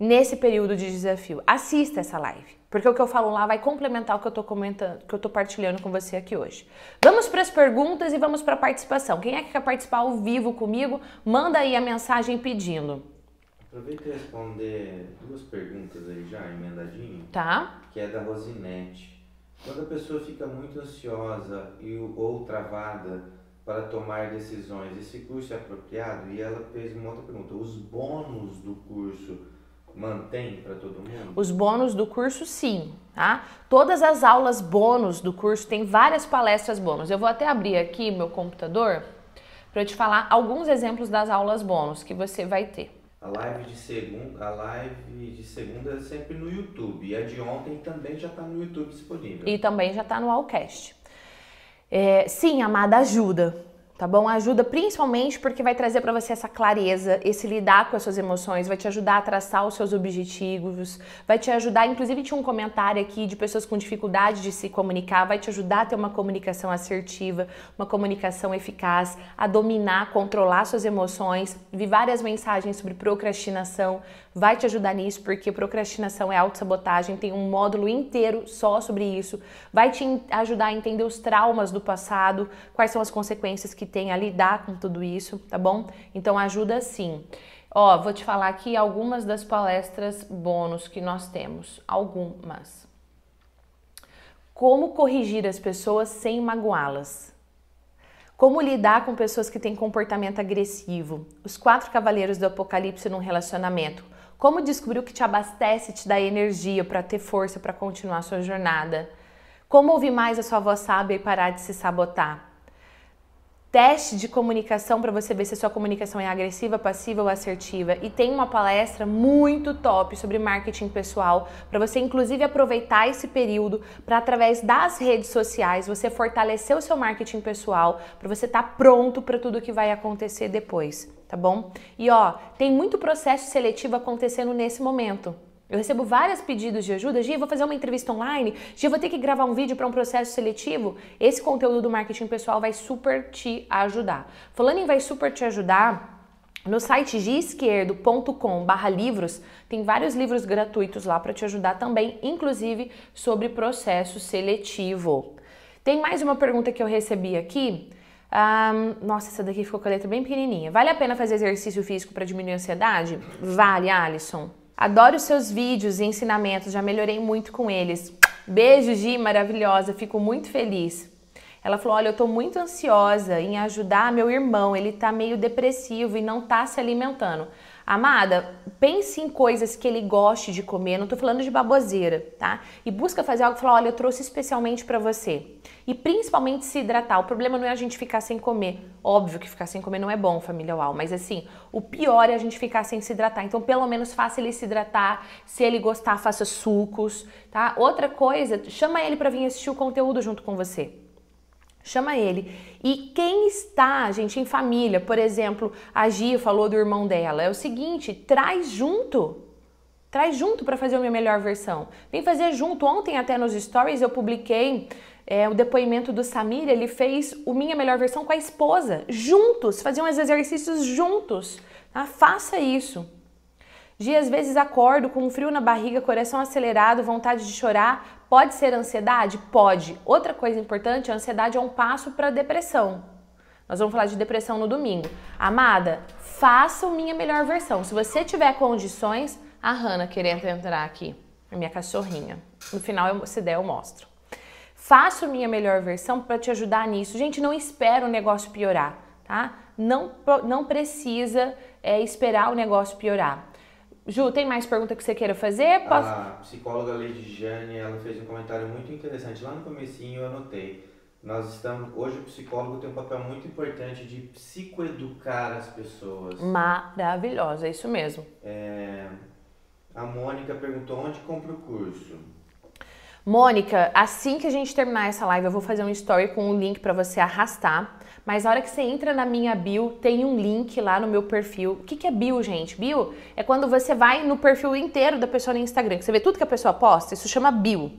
nesse período de desafio. Assista essa live, porque o que eu falo lá vai complementar o que eu tô comentando, que eu tô partilhando com você aqui hoje. Vamos para as perguntas e vamos para a participação. Quem é que quer participar ao vivo comigo, manda aí a mensagem pedindo. Aproveita e responder duas perguntas aí já, emendadinho. Tá. Que é da Rosinete. Quando a pessoa fica muito ansiosa e, ou travada para tomar decisões, esse curso é apropriado? E ela fez uma outra pergunta. Os bônus do curso mantém para todo mundo? Os bônus do curso, sim. Tá? Todas as aulas bônus do curso tem várias palestras bônus. Eu vou até abrir aqui meu computador para te falar alguns exemplos das aulas bônus que você vai ter. A live de segunda, a live de segunda é sempre no YouTube. E a de ontem também já está no YouTube disponível. E também já está no Allcast. É, sim, amada ajuda tá bom? Ajuda principalmente porque vai trazer para você essa clareza, esse lidar com as suas emoções, vai te ajudar a traçar os seus objetivos, vai te ajudar, inclusive tinha um comentário aqui de pessoas com dificuldade de se comunicar, vai te ajudar a ter uma comunicação assertiva, uma comunicação eficaz, a dominar, controlar suas emoções. Vi várias mensagens sobre procrastinação, vai te ajudar nisso, porque procrastinação é autossabotagem, tem um módulo inteiro só sobre isso. Vai te ajudar a entender os traumas do passado, quais são as consequências que tem a lidar com tudo isso, tá bom? Então ajuda sim. Ó, vou te falar aqui algumas das palestras bônus que nós temos. Algumas. Como corrigir as pessoas sem magoá-las. Como lidar com pessoas que têm comportamento agressivo? Os quatro cavaleiros do apocalipse num relacionamento. Como descobrir o que te abastece, te dá energia para ter força para continuar a sua jornada? Como ouvir mais a sua voz sábia e parar de se sabotar? teste de comunicação para você ver se a sua comunicação é agressiva, passiva ou assertiva. E tem uma palestra muito top sobre marketing pessoal para você inclusive aproveitar esse período para através das redes sociais você fortalecer o seu marketing pessoal, para você estar tá pronto para tudo que vai acontecer depois, tá bom? E ó, tem muito processo seletivo acontecendo nesse momento. Eu recebo vários pedidos de ajuda. Gia, vou fazer uma entrevista online. Gia, vou ter que gravar um vídeo para um processo seletivo. Esse conteúdo do marketing pessoal vai super te ajudar. Falando em vai super te ajudar, no site giesquerdo.com/barra livros tem vários livros gratuitos lá para te ajudar também, inclusive sobre processo seletivo. Tem mais uma pergunta que eu recebi aqui. Um, nossa, essa daqui ficou com a letra bem pequenininha. Vale a pena fazer exercício físico para diminuir a ansiedade? Vale, Alisson. Adoro os seus vídeos e ensinamentos, já melhorei muito com eles. Beijo, Gi, maravilhosa, fico muito feliz. Ela falou: Olha, eu tô muito ansiosa em ajudar meu irmão, ele tá meio depressivo e não tá se alimentando. Amada, pense em coisas que ele goste de comer, não estou falando de baboseira, tá? E busca fazer algo, fala, olha, eu trouxe especialmente para você. E principalmente se hidratar. O problema não é a gente ficar sem comer. Óbvio que ficar sem comer não é bom, família UAU, mas assim, o pior é a gente ficar sem se hidratar. Então, pelo menos faça ele se hidratar. Se ele gostar, faça sucos, tá? Outra coisa, chama ele para vir assistir o conteúdo junto com você chama ele. E quem está, gente, em família, por exemplo, a Gia falou do irmão dela, é o seguinte, traz junto. Traz junto para fazer a minha melhor versão. Vem fazer junto. Ontem até nos stories eu publiquei é, o depoimento do Samir, ele fez o Minha Melhor Versão com a esposa, juntos, faziam os exercícios juntos. Tá? Faça isso. Dias às vezes acordo com um frio na barriga, coração acelerado, vontade de chorar. Pode ser ansiedade? Pode. Outra coisa importante, a ansiedade é um passo para depressão. Nós vamos falar de depressão no domingo. Amada, faça a minha melhor versão. Se você tiver condições, a Hanna querendo entrar aqui, a minha cachorrinha. No final, eu, se der, eu mostro. Faça a minha melhor versão para te ajudar nisso. Gente, não espera o negócio piorar, tá? Não, não precisa é, esperar o negócio piorar. Ju, tem mais pergunta que você queira fazer? Posso... A psicóloga Lediane, ela fez um comentário muito interessante. Lá no comecinho eu anotei. Nós estamos hoje o psicólogo tem um papel muito importante de psicoeducar as pessoas. Maravilhosa, é isso mesmo. É, a Mônica perguntou onde compra o curso. Mônica, assim que a gente terminar essa live, eu vou fazer um story com o um link para você arrastar mas a hora que você entra na minha bio, tem um link lá no meu perfil. O que, que é bio, gente? Bio é quando você vai no perfil inteiro da pessoa no Instagram, que você vê tudo que a pessoa posta, isso chama bio.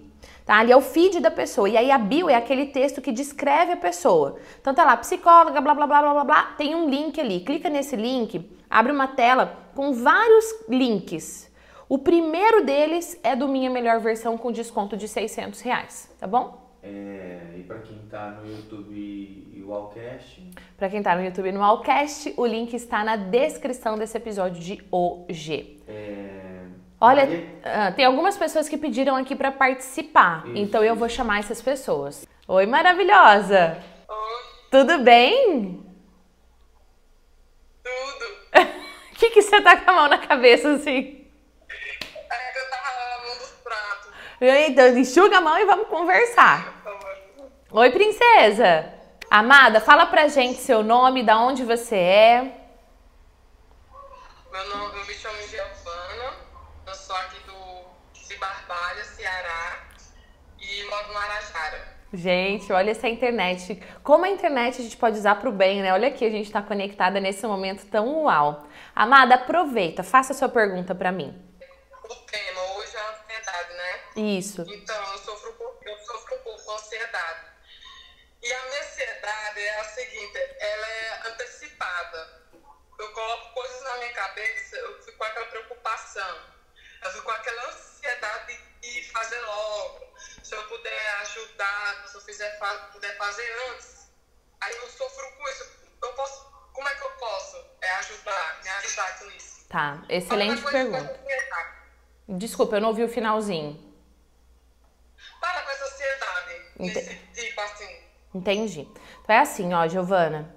Tá? Ali é o feed da pessoa. E aí a bio é aquele texto que descreve a pessoa. Então tá lá, psicóloga, blá blá blá blá blá blá. Tem um link ali. Clica nesse link, abre uma tela com vários links. O primeiro deles é do Minha Melhor Versão com desconto de 600 reais, tá bom? É, e para quem está no YouTube e o Allcast? Para quem está no YouTube e no Allcast, o link está na descrição desse episódio de hoje. É... Olha, Maria? Ah, tem algumas pessoas que pediram aqui para participar, isso, então eu vou chamar essas pessoas. Oi, maravilhosa! Oi! Tudo bem? Tudo! O que, que você tá com a mão na cabeça assim? Então, enxuga a mão e vamos conversar. Oi, princesa. Amada, fala pra gente seu nome, da onde você é. Meu nome, eu me chamo Giovana, eu sou aqui do, de Barbalha, Ceará, e moro no Arajara. Gente, olha essa internet. Como a internet a gente pode usar para o bem, né? Olha aqui, a gente está conectada nesse momento tão uau. Amada, aproveita, faça a sua pergunta para mim. O tema isso. Então, eu sofro, eu sofro um pouco com ansiedade. E a minha ansiedade é a seguinte, ela é antecipada. Eu coloco coisas na minha cabeça, eu fico com aquela preocupação, eu fico com aquela ansiedade de fazer logo. Se eu puder ajudar, se eu fizer, puder fazer antes, aí eu sofro com isso. Eu posso, como é que eu posso é ajudar, me ajudar com isso? Tá, excelente pergunta. Desculpa, eu não ouvi o finalzinho para com essa ansiedade. Tipo assim. Entendi. Então é assim, ó, Giovana.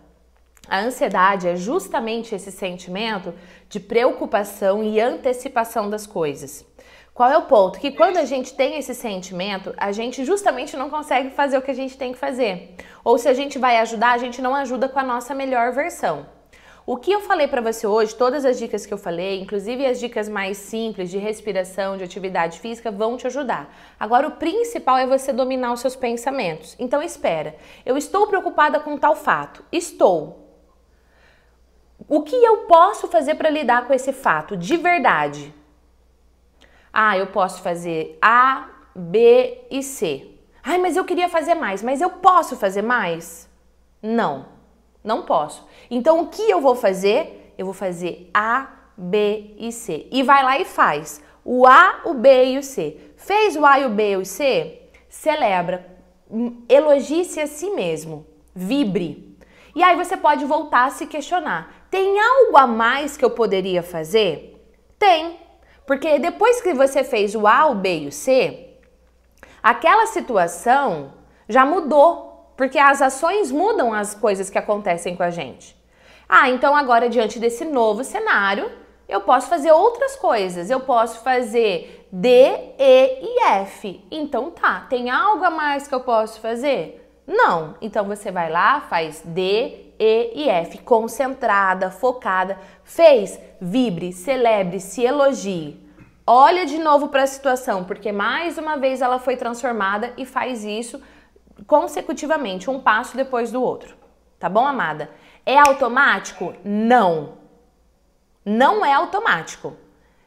A ansiedade é justamente esse sentimento de preocupação e antecipação das coisas. Qual é o ponto? Que quando a gente tem esse sentimento, a gente justamente não consegue fazer o que a gente tem que fazer. Ou se a gente vai ajudar, a gente não ajuda com a nossa melhor versão. O que eu falei para você hoje, todas as dicas que eu falei, inclusive as dicas mais simples de respiração, de atividade física, vão te ajudar. Agora, o principal é você dominar os seus pensamentos. Então, espera. Eu estou preocupada com tal fato. Estou. O que eu posso fazer para lidar com esse fato de verdade? Ah, eu posso fazer A, B e C. Ai, mas eu queria fazer mais, mas eu posso fazer mais? Não. Não posso. Então o que eu vou fazer? Eu vou fazer A, B e C. E vai lá e faz o A, o B e o C. Fez o A e o B e o C? Celebra. Hum, elogie-se a si mesmo. Vibre. E aí você pode voltar a se questionar: tem algo a mais que eu poderia fazer? Tem. Porque depois que você fez o A, o B e o C, aquela situação já mudou. Porque as ações mudam as coisas que acontecem com a gente. Ah, então agora diante desse novo cenário, eu posso fazer outras coisas. Eu posso fazer D, E e F. Então tá, tem algo a mais que eu posso fazer? Não. Então você vai lá, faz D, e e F, concentrada, focada. Fez, vibre, celebre, se elogie. Olha de novo para a situação, porque mais uma vez ela foi transformada e faz isso consecutivamente, um passo depois do outro. Tá bom, amada? É automático? Não. Não é automático.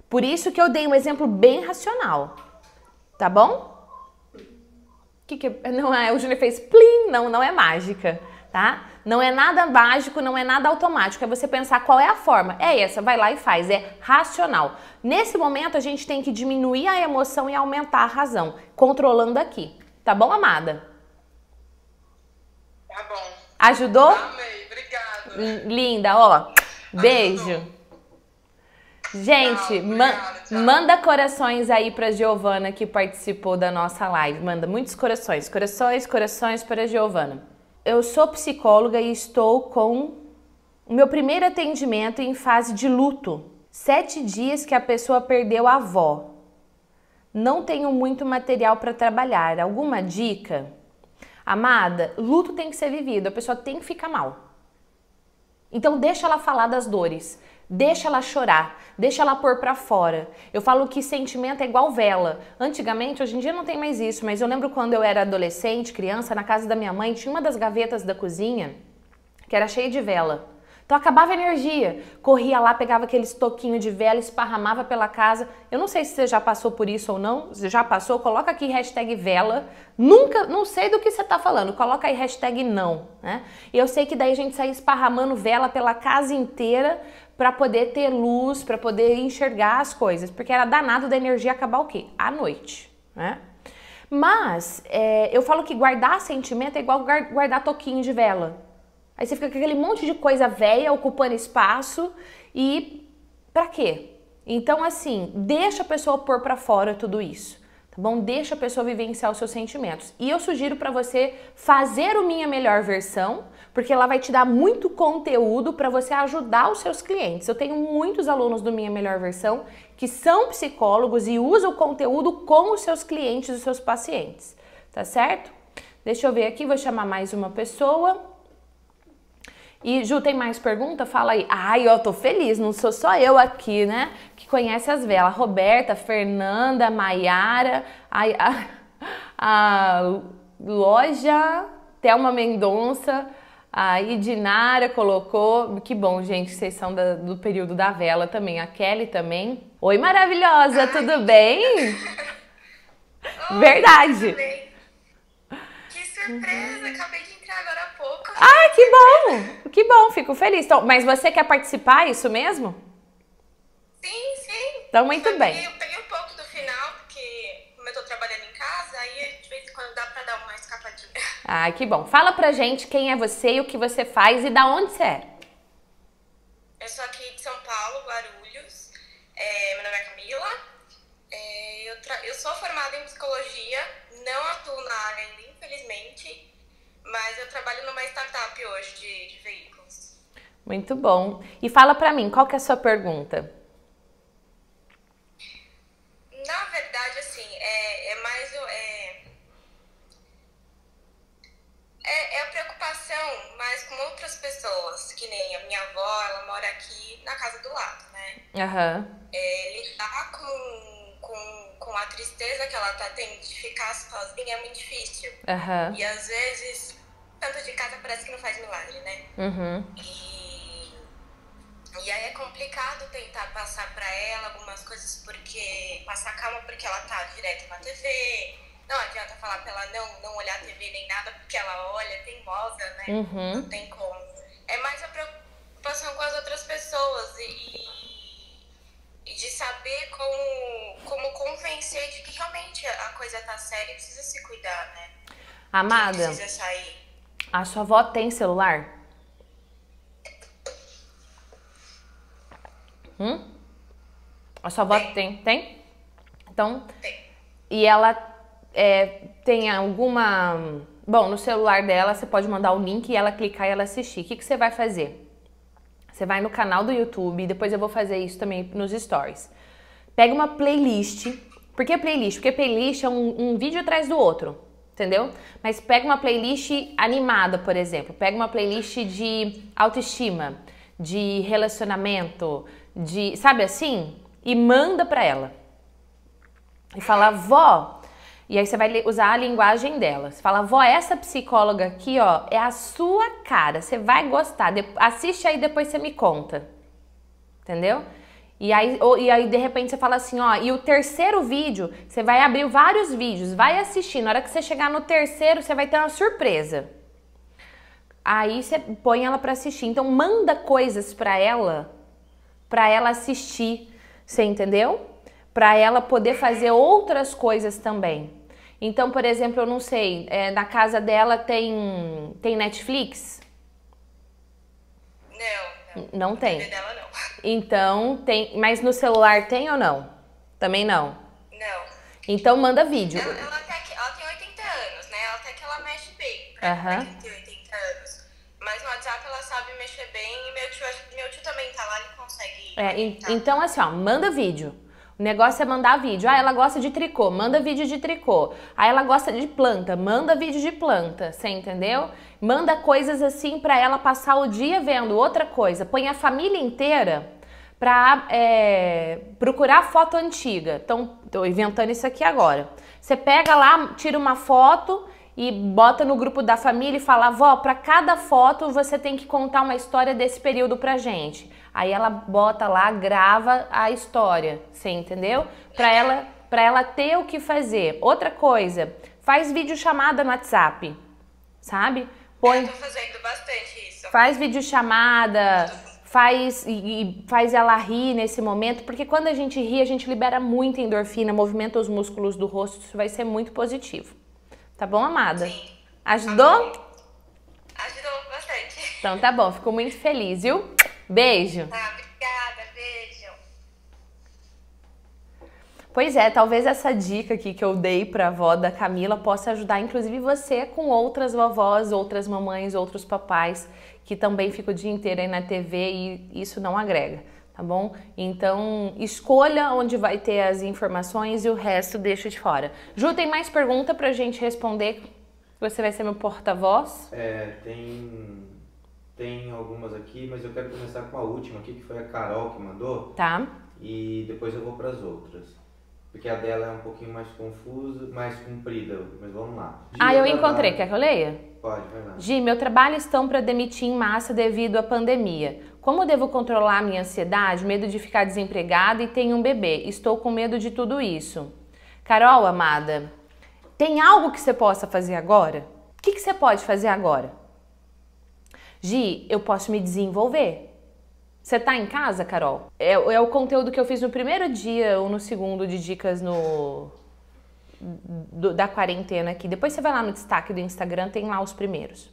Por isso que eu dei um exemplo bem racional. Tá bom? Que que é? não é, o Júlio fez plim, não, não é mágica, tá? Não é nada mágico, não é nada automático. É você pensar qual é a forma. É essa, vai lá e faz. É racional. Nesse momento a gente tem que diminuir a emoção e aumentar a razão, controlando aqui. Tá bom, amada? Tá bom. Ajudou? Amei, obrigada. Linda, ó. Beijo. Gente, tchau, tchau. manda corações aí para Giovana que participou da nossa live. Manda muitos corações, corações, corações para Giovana. Eu sou psicóloga e estou com o meu primeiro atendimento em fase de luto. Sete dias que a pessoa perdeu a avó. Não tenho muito material para trabalhar. Alguma dica? Amada, luto tem que ser vivido, a pessoa tem que ficar mal. Então deixa ela falar das dores, deixa ela chorar, deixa ela pôr para fora. Eu falo que sentimento é igual vela. Antigamente, hoje em dia não tem mais isso, mas eu lembro quando eu era adolescente, criança, na casa da minha mãe, tinha uma das gavetas da cozinha que era cheia de vela. Então acabava a energia, corria lá, pegava aquele estoquinho de vela, esparramava pela casa. Eu não sei se você já passou por isso ou não. Se já passou, coloca aqui hashtag vela. Nunca, não sei do que você está falando, coloca aí hashtag não. Né? E eu sei que daí a gente saía esparramando vela pela casa inteira para poder ter luz, para poder enxergar as coisas, porque era danado da energia acabar o quê? À noite, né? Mas é, eu falo que guardar sentimento é igual guardar toquinho de vela. Aí você fica com aquele monte de coisa velha ocupando espaço e para quê? Então assim, deixa a pessoa pôr para fora tudo isso. Tá bom? Deixa a pessoa vivenciar os seus sentimentos. E eu sugiro para você fazer o minha melhor versão, porque ela vai te dar muito conteúdo para você ajudar os seus clientes. Eu tenho muitos alunos do minha melhor versão que são psicólogos e usam o conteúdo com os seus clientes e os seus pacientes, tá certo? Deixa eu ver aqui, vou chamar mais uma pessoa. E Ju, tem mais pergunta? Fala aí. Ai, eu tô feliz, não sou só eu aqui, né? Que conhece as velas. Roberta, Fernanda, Maiara, a, a, a loja Thelma Mendonça, a Idinara colocou. Que bom, gente, vocês são da, do período da vela também. A Kelly também. Oi, maravilhosa, Ai, tudo bem? Oi, Verdade. Tudo bem. Que surpresa, acabei de agora há pouco. Ah, que bom! Que bom, fico feliz. Então, mas você quer participar, é isso mesmo? Sim, sim. Então, muito eu bem. eu peguei um pouco do final, porque como eu tô trabalhando em casa, aí de vez em quando dá pra dar uma escapadinha. Ah, que bom. Fala pra gente quem é você e o que você faz e da onde você é. Eu sou aqui de São Paulo, Guarulhos. É, meu nome é Camila. É, eu, eu, sou formada em psicologia, não atuo na área ainda trabalho numa startup hoje de, de veículos. Muito bom. E fala para mim, qual que é a sua pergunta? Na verdade, assim, é, é mais é, é, é a preocupação mais com outras pessoas, que nem a minha avó, ela mora aqui na casa do lado, né? Uhum. É, lidar com, com, com a tristeza que ela tá tendo de ficar sozinha é muito difícil. Uhum. E às vezes tanto de casa parece que não faz milagre, né? Uhum. E, e aí é complicado tentar passar para ela algumas coisas, porque. passar calma porque ela tá direto na TV. Não adianta falar pra ela não, não olhar a TV nem nada, porque ela olha, é tem moda, né? Uhum. Não tem como. É mais a preocupação com as outras pessoas e, e de saber como, como convencer de que realmente a coisa tá séria e precisa se cuidar, né? Amada. Que precisa sair. A sua avó tem celular? Hum? A sua avó tem? Tem? Então, tem. e ela é, tem alguma. Bom, no celular dela você pode mandar o link e ela clicar e ela assistir. O que, que você vai fazer? Você vai no canal do YouTube, depois eu vou fazer isso também nos stories. Pega uma playlist. Por que playlist? Porque playlist é um, um vídeo atrás do outro entendeu? Mas pega uma playlist animada, por exemplo, pega uma playlist de autoestima, de relacionamento, de, sabe assim? E manda para ela. E fala: "Vó, e aí você vai usar a linguagem dela. Você fala, vó, essa psicóloga aqui, ó, é a sua cara. Você vai gostar. De assiste aí, depois você me conta. Entendeu? E aí, ou, e aí, de repente, você fala assim, ó, e o terceiro vídeo, você vai abrir vários vídeos, vai assistir. Na hora que você chegar no terceiro, você vai ter uma surpresa. Aí você põe ela para assistir. Então, manda coisas para ela, para ela assistir. Você entendeu? Para ela poder fazer outras coisas também. Então, por exemplo, eu não sei, é, na casa dela tem, tem Netflix? Não. Não, não tem. Dela, não. Então tem, mas no celular tem ou não? Também não. Não. Então manda vídeo. Ela, ela, tá até que, ela tem 80 anos, né? Ela até tá que ela mexe bem. Pra, uhum. pra tem 80 anos. Mas no WhatsApp ela sabe mexer bem e meu tio, meu tio também tá lá, ele consegue. É, então assim, ó, manda vídeo. O negócio é mandar vídeo. Ah, ela gosta de tricô, manda vídeo de tricô. Ah, ela gosta de planta, manda vídeo de planta. Você entendeu? Manda coisas assim para ela passar o dia vendo. Outra coisa, põe a família inteira para é, procurar foto antiga. Então, tô inventando isso aqui agora. Você pega lá, tira uma foto e bota no grupo da família e fala: "Vó, para cada foto você tem que contar uma história desse período pra gente". Aí ela bota lá, grava a história, você entendeu? Para ela, para ela ter o que fazer. Outra coisa, faz vídeo chamada no WhatsApp, sabe? Põe. Eu tô fazendo bastante isso. Faz vídeo chamada faz e, faz ela rir nesse momento, porque quando a gente ri, a gente libera muita endorfina, movimenta os músculos do rosto, isso vai ser muito positivo. Tá bom, amada? Sim. Ajudou? Ajudou bastante. Então tá bom, fico muito feliz, viu? Beijo. Tá, obrigada, beijo. Pois é, talvez essa dica aqui que eu dei para a avó da Camila possa ajudar, inclusive você, com outras vovós, outras mamães, outros papais que também ficam o dia inteiro aí na TV e isso não agrega, tá bom? Então, escolha onde vai ter as informações e o resto deixa de fora. Ju, tem mais pergunta para a gente responder? Você vai ser meu porta-voz? É, tem tem algumas aqui, mas eu quero começar com a última aqui, que foi a Carol que mandou. Tá. E depois eu vou para as outras. Porque a dela é um pouquinho mais confusa, mais comprida, mas vamos lá. ah, eu encontrei. Lá. Quer que eu leia? Pode, vai lá. Gi, meu trabalho estão para demitir em massa devido à pandemia. Como devo controlar minha ansiedade, medo de ficar desempregada e tenho um bebê? Estou com medo de tudo isso. Carol, amada, tem algo que você possa fazer agora? O que, que você pode fazer agora? Gi, eu posso me desenvolver. Você tá em casa, Carol? É, é, o conteúdo que eu fiz no primeiro dia ou no segundo de dicas no do, da quarentena aqui. Depois você vai lá no destaque do Instagram, tem lá os primeiros.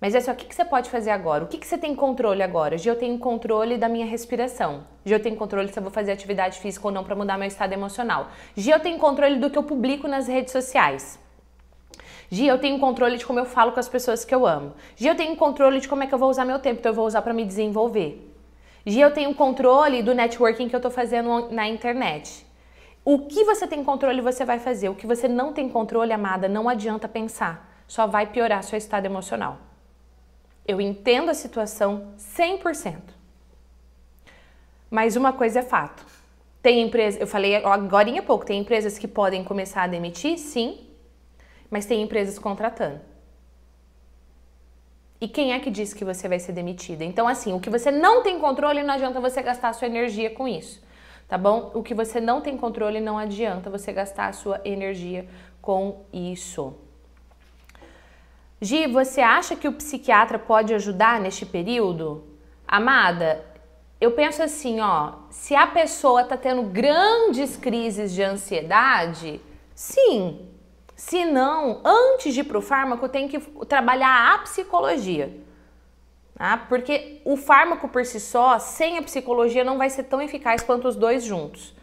Mas é só, o que, que você pode fazer agora? O que, que você tem controle agora? G, eu tenho controle da minha respiração. G, eu tenho controle se eu vou fazer atividade física ou não para mudar meu estado emocional. G, eu tenho controle do que eu publico nas redes sociais. Gi, eu tenho controle de como eu falo com as pessoas que eu amo. Gi, eu tenho controle de como é que eu vou usar meu tempo, então eu vou usar para me desenvolver. Gi, eu tenho controle do networking que eu estou fazendo na internet. O que você tem controle, você vai fazer. O que você não tem controle, amada, não adianta pensar. Só vai piorar seu estado emocional. Eu entendo a situação 100%. Mas uma coisa é fato. Tem empresa, eu falei agora há pouco, tem empresas que podem começar a demitir, sim, mas tem empresas contratando. E quem é que disse que você vai ser demitida? Então, assim, o que você não tem controle, não adianta você gastar a sua energia com isso, tá bom? O que você não tem controle, não adianta você gastar a sua energia com isso. Gi, você acha que o psiquiatra pode ajudar neste período? Amada, eu penso assim, ó, se a pessoa tá tendo grandes crises de ansiedade, sim, se não, antes de ir para o fármaco, tem que trabalhar a psicologia. Tá? Porque o fármaco por si só, sem a psicologia, não vai ser tão eficaz quanto os dois juntos.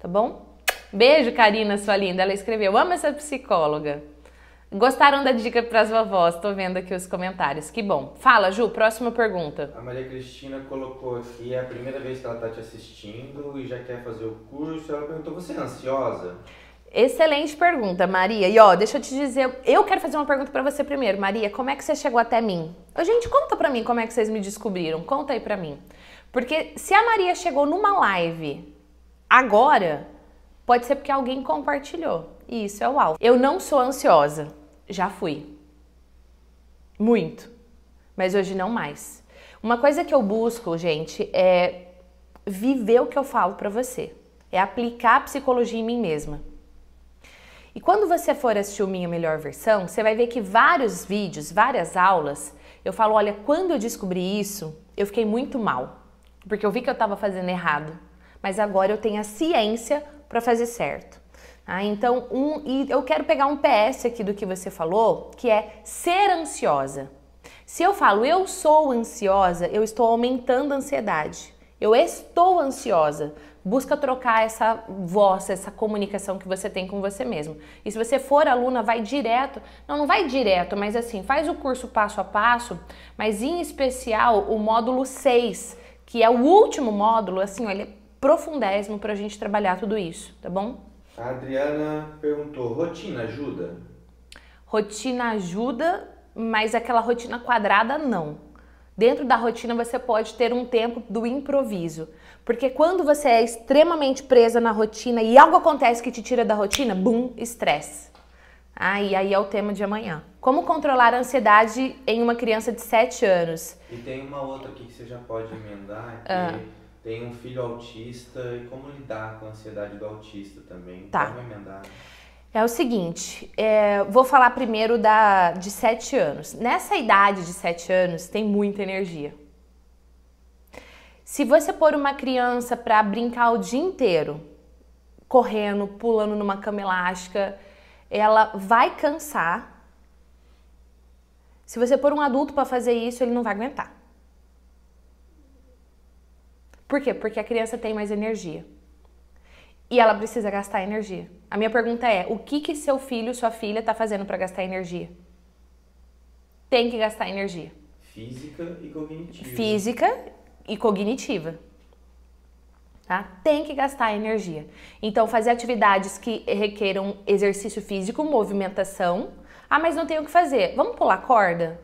Tá bom? Beijo, Karina, sua linda. Ela escreveu: Amo essa psicóloga. Gostaram da dica para as vovós? Estou vendo aqui os comentários. Que bom. Fala, Ju, próxima pergunta. A Maria Cristina colocou aqui, é a primeira vez que ela está te assistindo e já quer fazer o curso. Ela perguntou: você é ansiosa? Excelente pergunta, Maria. E ó, deixa eu te dizer, eu quero fazer uma pergunta para você primeiro, Maria. Como é que você chegou até mim? Ô, gente, conta para mim como é que vocês me descobriram. Conta aí para mim. Porque se a Maria chegou numa live agora, pode ser porque alguém compartilhou. E isso é o alvo. Eu não sou ansiosa. Já fui. Muito. Mas hoje não mais. Uma coisa que eu busco, gente, é viver o que eu falo para você. É aplicar a psicologia em mim mesma. E quando você for assistir o Minha Melhor Versão, você vai ver que vários vídeos, várias aulas, eu falo, olha, quando eu descobri isso, eu fiquei muito mal, porque eu vi que eu estava fazendo errado, mas agora eu tenho a ciência para fazer certo. Ah, então, um, e eu quero pegar um PS aqui do que você falou, que é ser ansiosa. Se eu falo eu sou ansiosa, eu estou aumentando a ansiedade. Eu estou ansiosa busca trocar essa voz, essa comunicação que você tem com você mesmo. E se você for aluna, vai direto, não, não vai direto, mas assim, faz o curso passo a passo, mas em especial o módulo 6, que é o último módulo, assim, ele é profundésimo para a gente trabalhar tudo isso, tá bom? A Adriana perguntou, rotina ajuda? Rotina ajuda, mas aquela rotina quadrada não dentro da rotina você pode ter um tempo do improviso. Porque quando você é extremamente presa na rotina e algo acontece que te tira da rotina, bum, estresse. Ah, e aí é o tema de amanhã. Como controlar a ansiedade em uma criança de 7 anos? E tem uma outra aqui que você já pode emendar, é que ah. tem um filho autista e como lidar com a ansiedade do autista também. Tá. Como emendar? É o seguinte, é, vou falar primeiro da de 7 anos. Nessa idade de 7 anos tem muita energia. Se você pôr uma criança para brincar o dia inteiro, correndo, pulando numa cama elástica, ela vai cansar. Se você pôr um adulto para fazer isso, ele não vai aguentar. Por quê? Porque a criança tem mais energia e ela precisa gastar energia. A minha pergunta é: o que que seu filho, sua filha está fazendo para gastar energia? Tem que gastar energia. Física e cognitiva. Física e cognitiva. Tá? Tem que gastar energia. Então, fazer atividades que requeram exercício físico, movimentação. Ah, mas não tenho o que fazer. Vamos pular corda?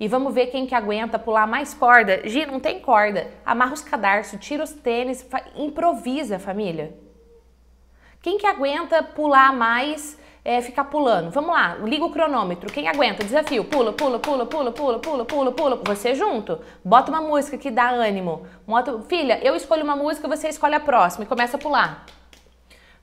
E vamos ver quem que aguenta pular mais corda. Gi, não tem corda. Amarra os cadarços, tira os tênis, improvisa, família. Quem que aguenta pular mais, é, ficar pulando? Vamos lá, liga o cronômetro. Quem aguenta? Desafio. Pula, pula, pula, pula, pula, pula, pula, pula. Você junto. Bota uma música que dá ânimo. Filha, eu escolho uma música, você escolhe a próxima e começa a pular.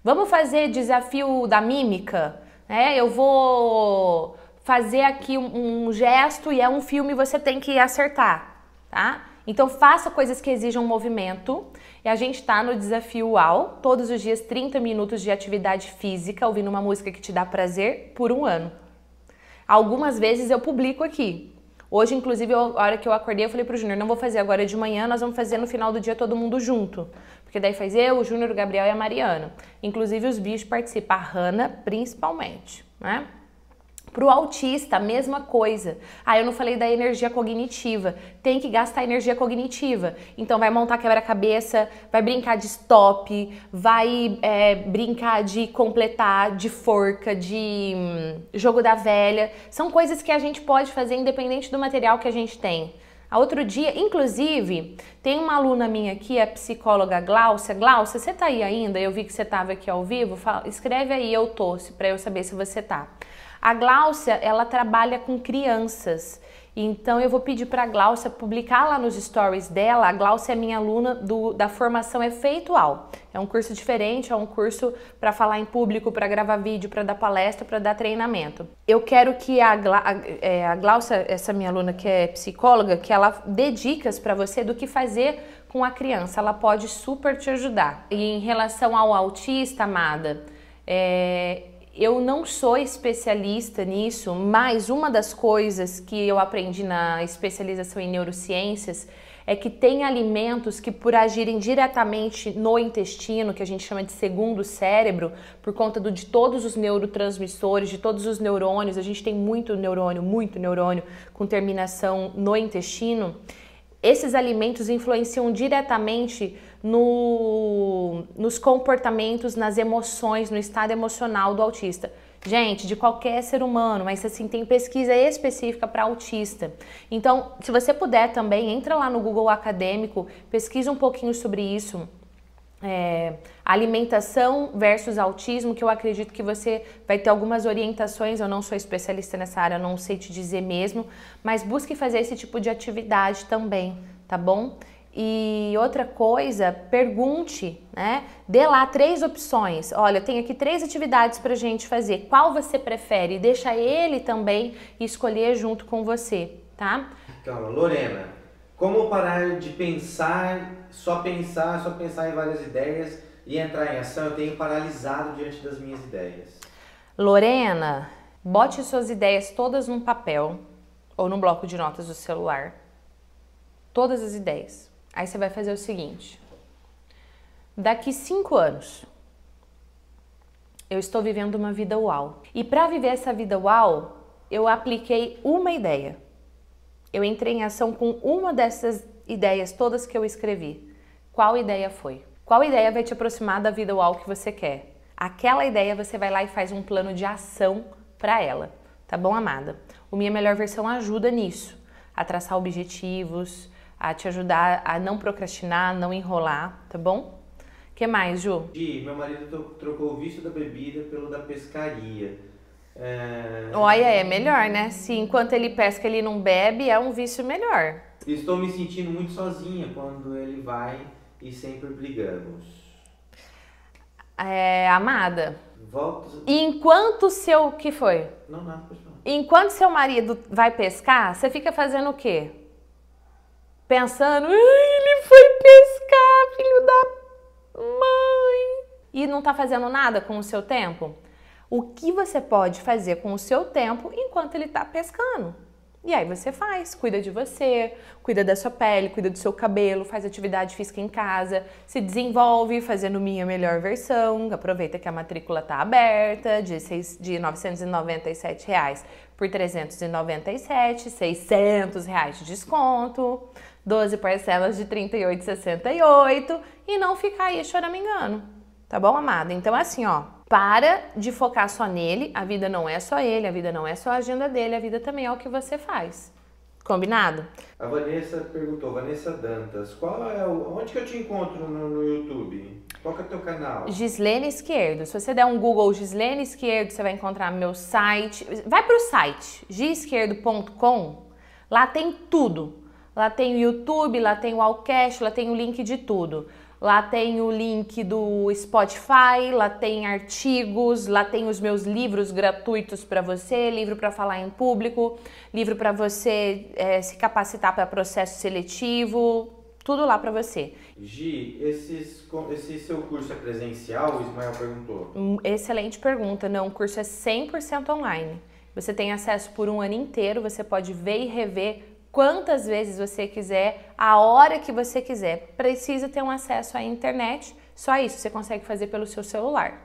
Vamos fazer desafio da mímica? É, eu vou fazer aqui um, um gesto e é um filme você tem que acertar, tá? Então faça coisas que exijam movimento. E a gente está no desafio UAU, todos os dias 30 minutos de atividade física, ouvindo uma música que te dá prazer por um ano. Algumas vezes eu publico aqui. Hoje, inclusive, eu, a hora que eu acordei, eu falei pro Júnior, não vou fazer agora de manhã, nós vamos fazer no final do dia todo mundo junto. Porque daí faz eu, o Júnior, o Gabriel e a Mariana. Inclusive os bichos participam, a Hanna principalmente, né? Para o autista, a mesma coisa. Ah, eu não falei da energia cognitiva. Tem que gastar energia cognitiva. Então, vai montar quebra-cabeça, vai brincar de stop, vai é, brincar de completar, de forca, de hum, jogo da velha. São coisas que a gente pode fazer independente do material que a gente tem. A outro dia, inclusive, tem uma aluna minha aqui, a psicóloga Glaucia. Glaucia, você tá aí ainda? Eu vi que você tava aqui ao vivo. Fala, escreve aí, eu torço, para eu saber se você tá. A Gláucia, ela trabalha com crianças. Então eu vou pedir para a Gláucia publicar lá nos stories dela. A Gláucia é minha aluna do, da formação efeitual. É um curso diferente, é um curso para falar em público, para gravar vídeo, para dar palestra, para dar treinamento. Eu quero que a, a, é, a Gláucia, essa minha aluna que é psicóloga, que ela dê dicas para você do que fazer com a criança. Ela pode super te ajudar. E em relação ao autista, amada, é, eu não sou especialista nisso, mas uma das coisas que eu aprendi na especialização em neurociências é que tem alimentos que, por agirem diretamente no intestino, que a gente chama de segundo cérebro, por conta do, de todos os neurotransmissores, de todos os neurônios, a gente tem muito neurônio, muito neurônio com terminação no intestino. Esses alimentos influenciam diretamente no, nos comportamentos, nas emoções, no estado emocional do autista. Gente, de qualquer ser humano, mas assim, tem pesquisa específica para autista. Então, se você puder também, entra lá no Google Acadêmico, pesquisa um pouquinho sobre isso. É, alimentação versus autismo, que eu acredito que você vai ter algumas orientações. Eu não sou especialista nessa área, não sei te dizer mesmo, mas busque fazer esse tipo de atividade também, tá bom? E outra coisa, pergunte, né? Dê lá três opções. Olha, eu tenho aqui três atividades para gente fazer. Qual você prefere? Deixa ele também escolher junto com você, tá? Então, Lorena, como parar de pensar, só pensar, só pensar em várias ideias e entrar em ação? Eu tenho paralisado diante das minhas ideias. Lorena, bote suas ideias todas num papel ou num bloco de notas do celular. Todas as ideias Aí você vai fazer o seguinte: daqui cinco anos, eu estou vivendo uma vida uau. E para viver essa vida uau, eu apliquei uma ideia. Eu entrei em ação com uma dessas ideias todas que eu escrevi. Qual ideia foi? Qual ideia vai te aproximar da vida uau que você quer? Aquela ideia você vai lá e faz um plano de ação para ela, tá bom, amada? O Minha Melhor Versão ajuda nisso, a traçar objetivos, a te ajudar a não procrastinar, não enrolar, tá bom? que mais, Ju? Gi, meu marido trocou o vício da bebida pelo da pescaria. É... Olha, é melhor, né? Se enquanto ele pesca ele não bebe, é um vício melhor. Estou me sentindo muito sozinha quando ele vai e sempre brigamos. É, amada. Volto. Enquanto seu. que foi? Não, não, não. Enquanto seu marido vai pescar, você fica fazendo o quê? pensando, ele foi pescar, filho da mãe, e não está fazendo nada com o seu tempo? O que você pode fazer com o seu tempo enquanto ele está pescando? E aí você faz, cuida de você, cuida da sua pele, cuida do seu cabelo, faz atividade física em casa, se desenvolve fazendo minha melhor versão, aproveita que a matrícula está aberta de, seis, de R$ 997 reais por 397, 600 reais de desconto. 12 parcelas de R$ 38,68 e não ficar aí choramingando, tá bom, amada? Então, assim, ó, para de focar só nele, a vida não é só ele, a vida não é só a agenda dele, a vida também é o que você faz. Combinado? A Vanessa perguntou, Vanessa Dantas, qual é o, onde que eu te encontro no, no YouTube? Qual que é o teu canal? Gislene Esquerdo. Se você der um Google Gislene Esquerdo, você vai encontrar meu site. Vai para o site, gisquerdo.com. Lá tem tudo Lá tem o YouTube, lá tem o Allcast, lá tem o link de tudo. Lá tem o link do Spotify, lá tem artigos, lá tem os meus livros gratuitos para você, livro para falar em público, livro para você é, se capacitar para processo seletivo, tudo lá para você. Gi, esses, esse seu curso é presencial? O Ismael perguntou. Hum, excelente pergunta. Não, o curso é 100% online. Você tem acesso por um ano inteiro, você pode ver e rever quantas vezes você quiser, a hora que você quiser. Precisa ter um acesso à internet, só isso você consegue fazer pelo seu celular.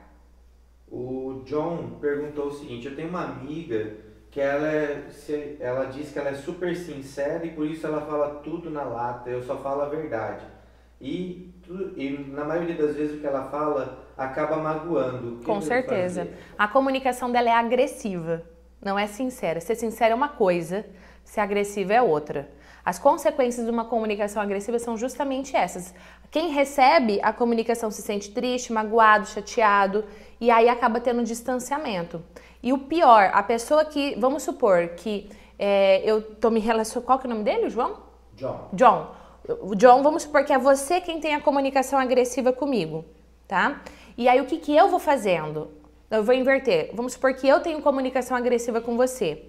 O John perguntou o seguinte: eu tenho uma amiga que ela, é, ela diz que ela é super sincera e por isso ela fala tudo na lata, eu só falo a verdade. E, e na maioria das vezes o que ela fala acaba magoando. Com certeza. A comunicação dela é agressiva, não é sincera. Ser sincera é uma coisa, ser agressiva é outra. As consequências de uma comunicação agressiva são justamente essas. Quem recebe a comunicação se sente triste, magoado, chateado e aí acaba tendo um distanciamento. E o pior, a pessoa que, vamos supor que é, eu tô me relacionando, qual que é o nome dele, João? John. John. John, vamos supor que é você quem tem a comunicação agressiva comigo, tá? E aí o que, que eu vou fazendo? Eu vou inverter. Vamos supor que eu tenho comunicação agressiva com você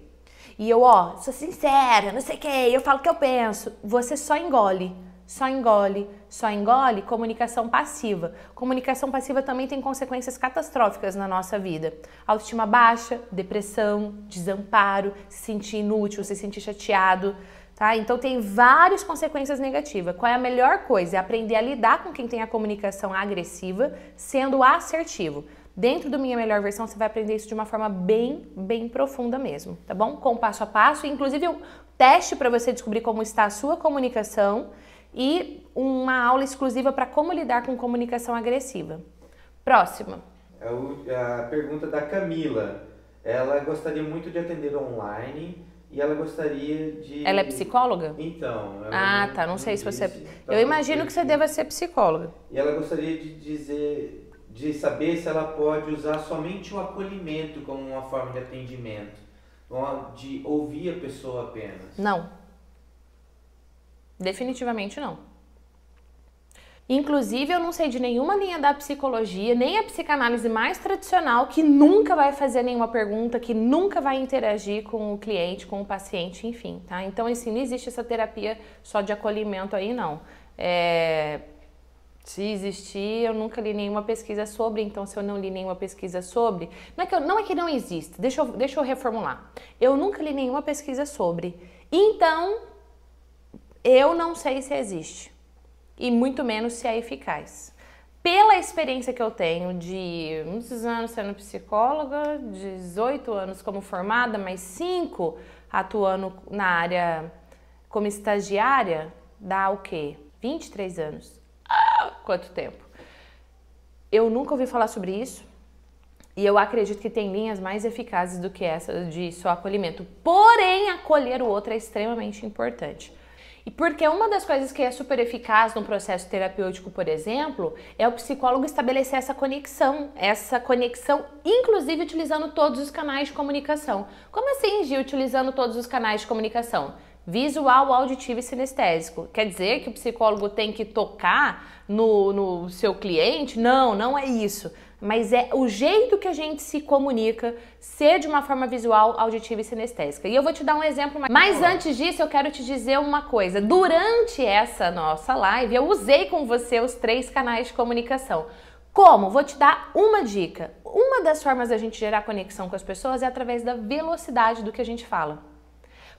e eu, ó, sou sincera, não sei o que, eu falo o que eu penso, você só engole. Só engole, só engole comunicação passiva. Comunicação passiva também tem consequências catastróficas na nossa vida. Autoestima baixa, depressão, desamparo, se sentir inútil, se sentir chateado, Tá? Então tem várias consequências negativas. Qual é a melhor coisa? É aprender a lidar com quem tem a comunicação agressiva, sendo assertivo. Dentro do Minha Melhor Versão, você vai aprender isso de uma forma bem, bem profunda mesmo, tá bom? Com passo a passo, inclusive um teste para você descobrir como está a sua comunicação e uma aula exclusiva para como lidar com comunicação agressiva. Próxima. É é a pergunta da Camila. Ela gostaria muito de atender online e ela gostaria de. Ela é psicóloga? Então. ah, tá. Não sei se você. Então, eu imagino que você deva ser psicóloga. E ela gostaria de dizer de saber se ela pode usar somente o acolhimento como uma forma de atendimento, de ouvir a pessoa apenas. Não. Definitivamente não. Inclusive, eu não sei de nenhuma linha da psicologia, nem a psicanálise mais tradicional, que nunca vai fazer nenhuma pergunta, que nunca vai interagir com o cliente, com o paciente, enfim, tá? Então, assim, não existe essa terapia só de acolhimento aí, não. É, se existir, eu nunca li nenhuma pesquisa sobre, então se eu não li nenhuma pesquisa sobre. Não é que, eu, não, é que não existe, deixa eu, deixa eu reformular. Eu nunca li nenhuma pesquisa sobre. Então, eu não sei se existe. E muito menos se é eficaz pela experiência que eu tenho de muitos anos sendo psicóloga, 18 anos como formada, mais 5 atuando na área como estagiária, dá o quê? 23 anos quanto tempo. Eu nunca ouvi falar sobre isso e eu acredito que tem linhas mais eficazes do que essa de só acolhimento. Porém, acolher o outro é extremamente importante. E porque uma das coisas que é super eficaz no processo terapêutico, por exemplo, é o psicólogo estabelecer essa conexão, essa conexão, inclusive utilizando todos os canais de comunicação. Como assim, Gi, utilizando todos os canais de comunicação? visual, auditivo e sinestésico. Quer dizer que o psicólogo tem que tocar no, no seu cliente? Não, não é isso. Mas é o jeito que a gente se comunica ser de uma forma visual, auditiva e sinestésica. E eu vou te dar um exemplo. Mais... Mas antes disso, eu quero te dizer uma coisa. Durante essa nossa live, eu usei com você os três canais de comunicação. Como? Vou te dar uma dica. Uma das formas da gente gerar conexão com as pessoas é através da velocidade do que a gente fala.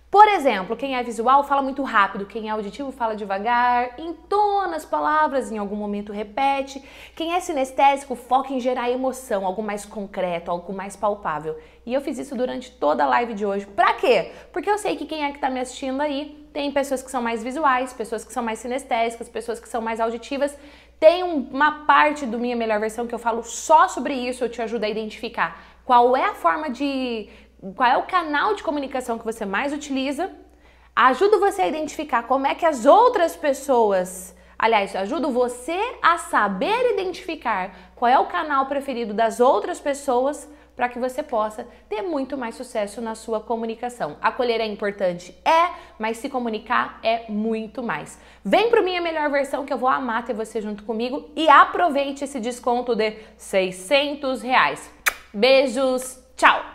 Por exemplo, quem é visual fala muito rápido, quem é auditivo fala devagar, entona as palavras, em algum momento repete. Quem é sinestésico foca em gerar emoção, algo mais concreto, algo mais palpável. E eu fiz isso durante toda a live de hoje. Pra quê? Porque eu sei que quem é que tá me assistindo aí tem pessoas que são mais visuais, pessoas que são mais sinestésicas, pessoas que são mais auditivas. Tem uma parte do Minha Melhor Versão que eu falo só sobre isso, eu te ajudo a identificar qual é a forma de qual é o canal de comunicação que você mais utiliza, ajudo você a identificar como é que as outras pessoas, aliás, ajudo você a saber identificar qual é o canal preferido das outras pessoas para que você possa ter muito mais sucesso na sua comunicação. Acolher é importante, é, mas se comunicar é muito mais. Vem para minha melhor versão que eu vou amar ter você junto comigo e aproveite esse desconto de 600 reais. Beijos, tchau!